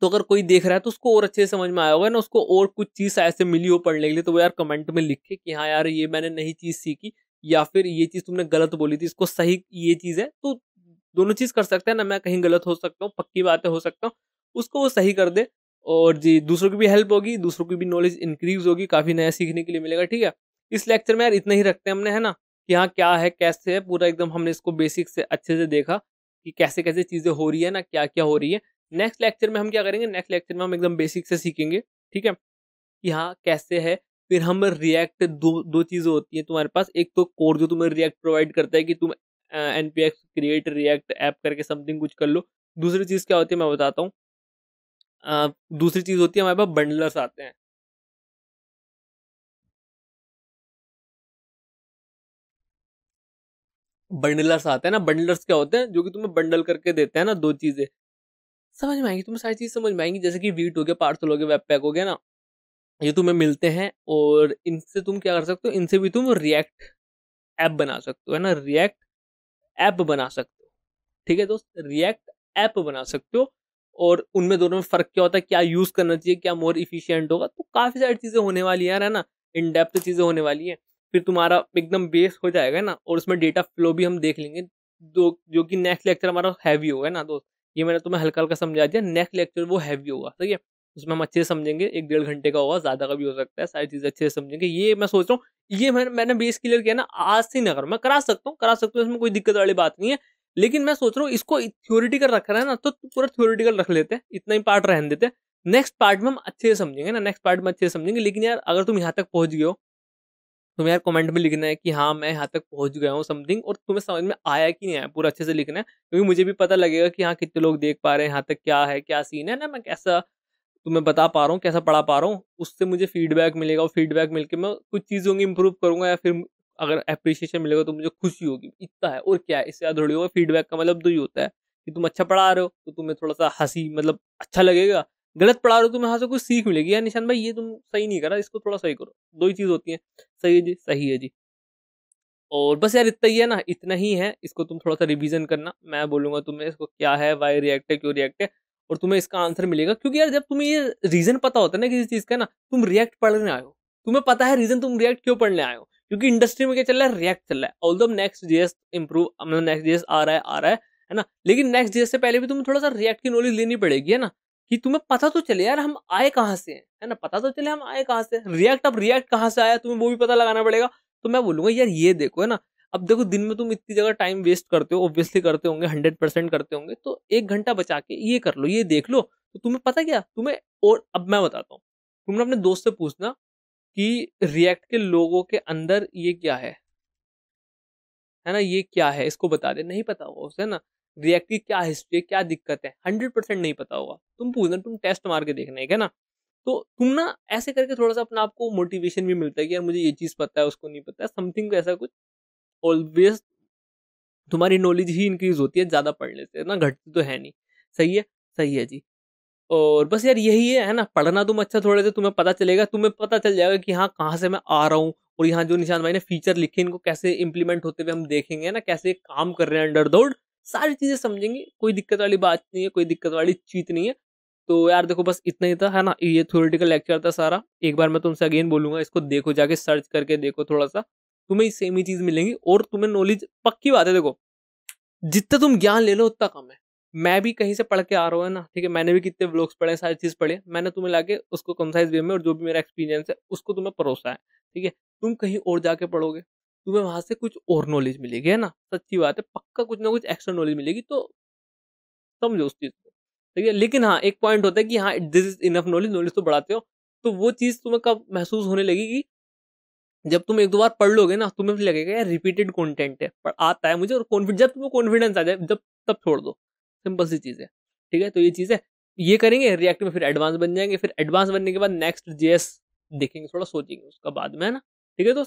तो अगर कोई देख रहा है तो उसको और अच्छे से समझ में आया होगा ना उसको और कुछ चीज़ ऐसे मिली हो पढ़ने के लिए तो वो यार कमेंट में लिखे कि हाँ यार ये मैंने नई चीज़ सीखी या फिर ये चीज़ तुमने गलत बोली थी इसको सही ये चीज़ है तो दोनों चीज़ कर सकते हैं ना मैं कहीं गलत हो सकता हूँ पक्की बातें हो सकता हूँ उसको वो सही कर दे और जी दूसरों की भी हेल्प होगी दूसरों की भी नॉलेज इंक्रीज होगी काफ़ी नया सीखने के लिए मिलेगा ठीक है इस लेक्चर में यार इतना ही रखते हैं हमने है ना कि हाँ क्या है कैसे है पूरा एकदम हमने इसको बेसिक से अच्छे से देखा कि कैसे कैसे चीज़ें हो रही है ना क्या क्या हो रही है नेक्स्ट लेक्चर में हम क्या करेंगे नेक्स्ट लेक्चर में हम एकदम बेसिक से सीखेंगे ठीक है कि हाँ कैसे है फिर हम रिएक्ट दो दो चीज़ें होती हैं तुम्हारे पास एक तो कोर जो तुम्हें रिएक्ट प्रोवाइड करता है कि तुम N P X create React app करके समथिंग कुछ कर लो दूसरी चीज़ क्या होती है मैं बताता हूँ दूसरी चीज़ होती है हमारे पास बंडलर्स आते हैं बंडलर्स आते हैं ना बंडलर्स क्या होते हैं जो कि तुम्हें बंडल करके देते हैं ना दो चीज़ें समझ में आएंगी तुम्हें सारी चीज़ समझ में आएंगी जैसे कि वीट हो गया पार्सल हो गया वेब पैक हो गया ना ये तुम्हें मिलते हैं और इनसे तुम क्या कर सकते हो इनसे भी तुम रिएक्ट ऐप बना सकते हो है ना रिएक्ट ऐप बना सकते हो ठीक है दोस्त रिएक्ट ऐप बना सकते हो और उनमें दोनों में फ़र्क क्या होता है क्या यूज़ करना चाहिए क्या मोर इफिशियंट होगा तो काफ़ी सारी चीज़ें होने वाली है ना इन डेप्थ चीज़ें होने वाली हैं फिर तुम्हारा एकदम बेस हो जाएगा ना और उसमें डेटा फ्लो भी हम देख लेंगे जो जो कि नेक्स्ट लेक्चर हमारा हैवी होगा ना दोस्त ये मैंने तुम्हें हल्का हल्का समझा दिया नेक्स्ट लेक्चर वो हैवी होगा ठीक है उसमें हम अच्छे से समझेंगे एक डेढ़ घंटे का होगा ज़्यादा का भी हो सकता है सारी चीज़ें अच्छे से समझेंगे ये मैं सोच रहा हूँ ये मैंने मैंने बेस क्लियर किया ना आज से नगर मैं करा सकता हूँ करा सकता हूँ इसमें कोई दिक्कत वाली बात नहीं है लेकिन मैं सोच रहा हूँ इसको थ्योरिटिकल रख रहा है ना तो पूरा थ्योरिटिकल रख लेते हैं इतना ही पार्ट रहने देते नेक्स्ट पार्ट में हम अच्छे से समझेंगे ना नेक्स्ट पार्ट में अच्छे से समझेंगे लेकिन यार अगर तुम यहाँ तक पहुँच गए हो तुम्हें यार कमेंट में लिखना है कि हाँ मैं यहाँ तक पहुँच गया हूँ समथिंग और तुम्हें समझ में आया कि नहीं आया पूरा अच्छे से लिखना है क्योंकि मुझे भी पता लगेगा कि हाँ कितने लोग देख पा रहे हैं यहाँ तक क्या है क्या सीन है ना मैं कैसा तो मैं बता पा रहा हूँ कैसा पढ़ा पा रहा हूँ उससे मुझे फीडबैक मिलेगा और फीडबैक मिलकर मैं कुछ चीज़ों की इम्प्रूव करूँगा या फिर अगर अप्रिसिएशन मिलेगा तो मुझे खुशी होगी इतना है और क्या है इससे याद थोड़ी होगा फीडबैक का मतलब तो ही होता है कि तुम अच्छा पढ़ा रहे हो तो तुम्हें थोड़ा सा हंसी मतलब अच्छा लगेगा गलत पढ़ा रहे हो तो तुम्हें यहाँ से कुछ सीख मिलेगी यार निशान भाई ये तुम सही नहीं करा इसको थोड़ा सही करो दो ही चीज़ होती है सही है जी सही है जी और बस यार इतना ही है ना इतना ही है इसको तुम थोड़ा सा रिविजन करना मैं बोलूँगा तुम्हें इसको क्या है वाई रिएक्ट है क्यों रिएक्ट है और तुम्हें इसका आंसर मिलेगा क्योंकि यार जब तुम्हें ये रीजन पता होता है ना किसी चीज़ का ना तुम रिएक्ट पढ़ने आयो तुम्हें पता है रीजन तुम रिएक्ट क्यों पढ़ने आयो क्योंकि इंडस्ट्री में क्या चल रहा है रिएक्ट चल रहा है ऑल नेक्स्ट जेएस इंप्रूव मतलब नेक्स्ट जेएस आ रहा है आ रहा है है ना लेकिन नेक्स्ट जेएस से पहले भी तुम्हें थोड़ा सा रिएक्ट की नॉलेज लेनी पड़ेगी है ना कि तुम्हें पता तो चले यार हम आए कहाँ से हैं है ना पता तो चले हम आए कहाँ से रिएक्ट अब रिएक्ट कहाँ से आया तुम्हें वो भी पता लगाना पड़ेगा तो मैं बोलूंगा यार ये देखो है ना अब देखो दिन में तुम इतनी जगह टाइम वेस्ट करते हो ऑब्वियसली करते होंगे हंड्रेड परसेंट करते होंगे तो एक घंटा बचा के ये कर लो ये देख लो तो तुम्हें पता क्या तुम्हें और अब मैं बताता हूँ तुमने अपने दोस्त से पूछना कि रिएक्ट के लोगों के अंदर ये क्या है है ना ये क्या है इसको बता दे नहीं पता होगा उसे ना रिएक्ट की क्या हिस्ट्री है क्या दिक्कत है हंड्रेड परसेंट नहीं पता होगा तुम पूछना तुम टेस्ट मार के देखना है ना तो तुम ना ऐसे करके थोड़ा सा अपना आपको मोटिवेशन भी मिलता है कि यार मुझे ये चीज़ पता है उसको नहीं पता है समथिंग ऐसा कुछ ऑलवेज तुम्हारी नॉलेज ही इंक्रीज होती है ज़्यादा पढ़ने से ना घटती तो है नहीं सही है सही है जी और बस यार यही है है ना पढ़ना तुम अच्छा थोड़े से तुम्हें पता चलेगा तुम्हें पता चल जाएगा कि हाँ कहाँ से मैं आ रहा हूँ और यहाँ जो निशान भाई ने फीचर लिखे इनको कैसे इम्प्लीमेंट होते हुए हम देखेंगे ना कैसे काम कर रहे हैं अंडर दौड़ सारी चीज़ें समझेंगे कोई दिक्कत वाली बात नहीं है कोई दिक्कत वाली चीज नहीं है तो यार देखो बस इतना ही था है ना ये थ्योरेटिकल लेक्चर था सारा एक बार मैं तुमसे अगेन बोलूँगा इसको देखो जाके सर्च करके देखो थोड़ा सा तुम्हें सेम ही चीज मिलेंगी और तुम्हें नॉलेज पक्की बात है देखो जितना तुम ज्ञान ले लो उतना कम है मैं भी कहीं से पढ़ के आ रहा हूँ ना ठीक है मैंने भी कितने ब्लॉग्स पढ़े सारी चीज़ पढ़े मैंने तुम्हें लाके उसको कंसाइज वे में और जो भी मेरा एक्सपीरियंस है उसको तुम्हें परोसा है ठीक है तुम कहीं और जाके पढ़ोगे तुम्हें वहाँ से कुछ और नॉलेज मिलेगी है ना सच्ची बात है पक्का कुछ ना कुछ एक्स्ट्रा नॉलेज मिलेगी तो समझो उस चीज़ को ठीक है लेकिन हाँ एक पॉइंट होता है कि हाँ this is enough knowledge knowledge तो बढ़ाते हो तो वो चीज़ तुम्हें कब महसूस होने लगेगी जब तुम एक दो बार पढ़ लोगे ना तुम्हें लगेगा यार रिपीटेड कंटेंट है पर आता है मुझे और कॉन्फिड जब तुम्हें कॉन्फिडेंस आ जाए जब तब छोड़ दो सिंपल सी चीज़ है ठीक है तो ये चीज़ है ये करेंगे रिएक्ट में फिर एडवांस बन जाएंगे फिर एडवांस बनने के बाद नेक्स्ट जेएस देखेंगे थोड़ा सोचेंगे उसका बाद में है ना ठीक है तो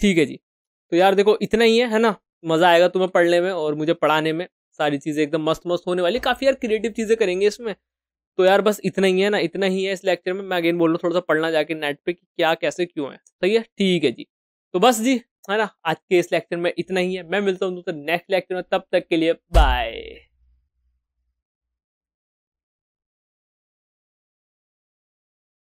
ठीक है जी तो यार देखो इतना ही है है ना मज़ा आएगा तुम्हें पढ़ने में और मुझे पढ़ाने में सारी चीज़ें एकदम मस्त मस्त होने वाली काफ़ी यार क्रिएटिव चीज़ें करेंगे इसमें तो यार बस इतना ही है ना इतना ही है इस लेक्चर में मैं अगेन बोल रहा हूँ थोड़ा सा पढ़ना जाके नेट पे कि क्या कैसे क्यों है सही है ठीक है जी तो बस जी है ना आज के इस लेक्चर में इतना ही है मैं मिलता हूँ तो नेक्स्ट लेक्चर में तब तक के लिए बाय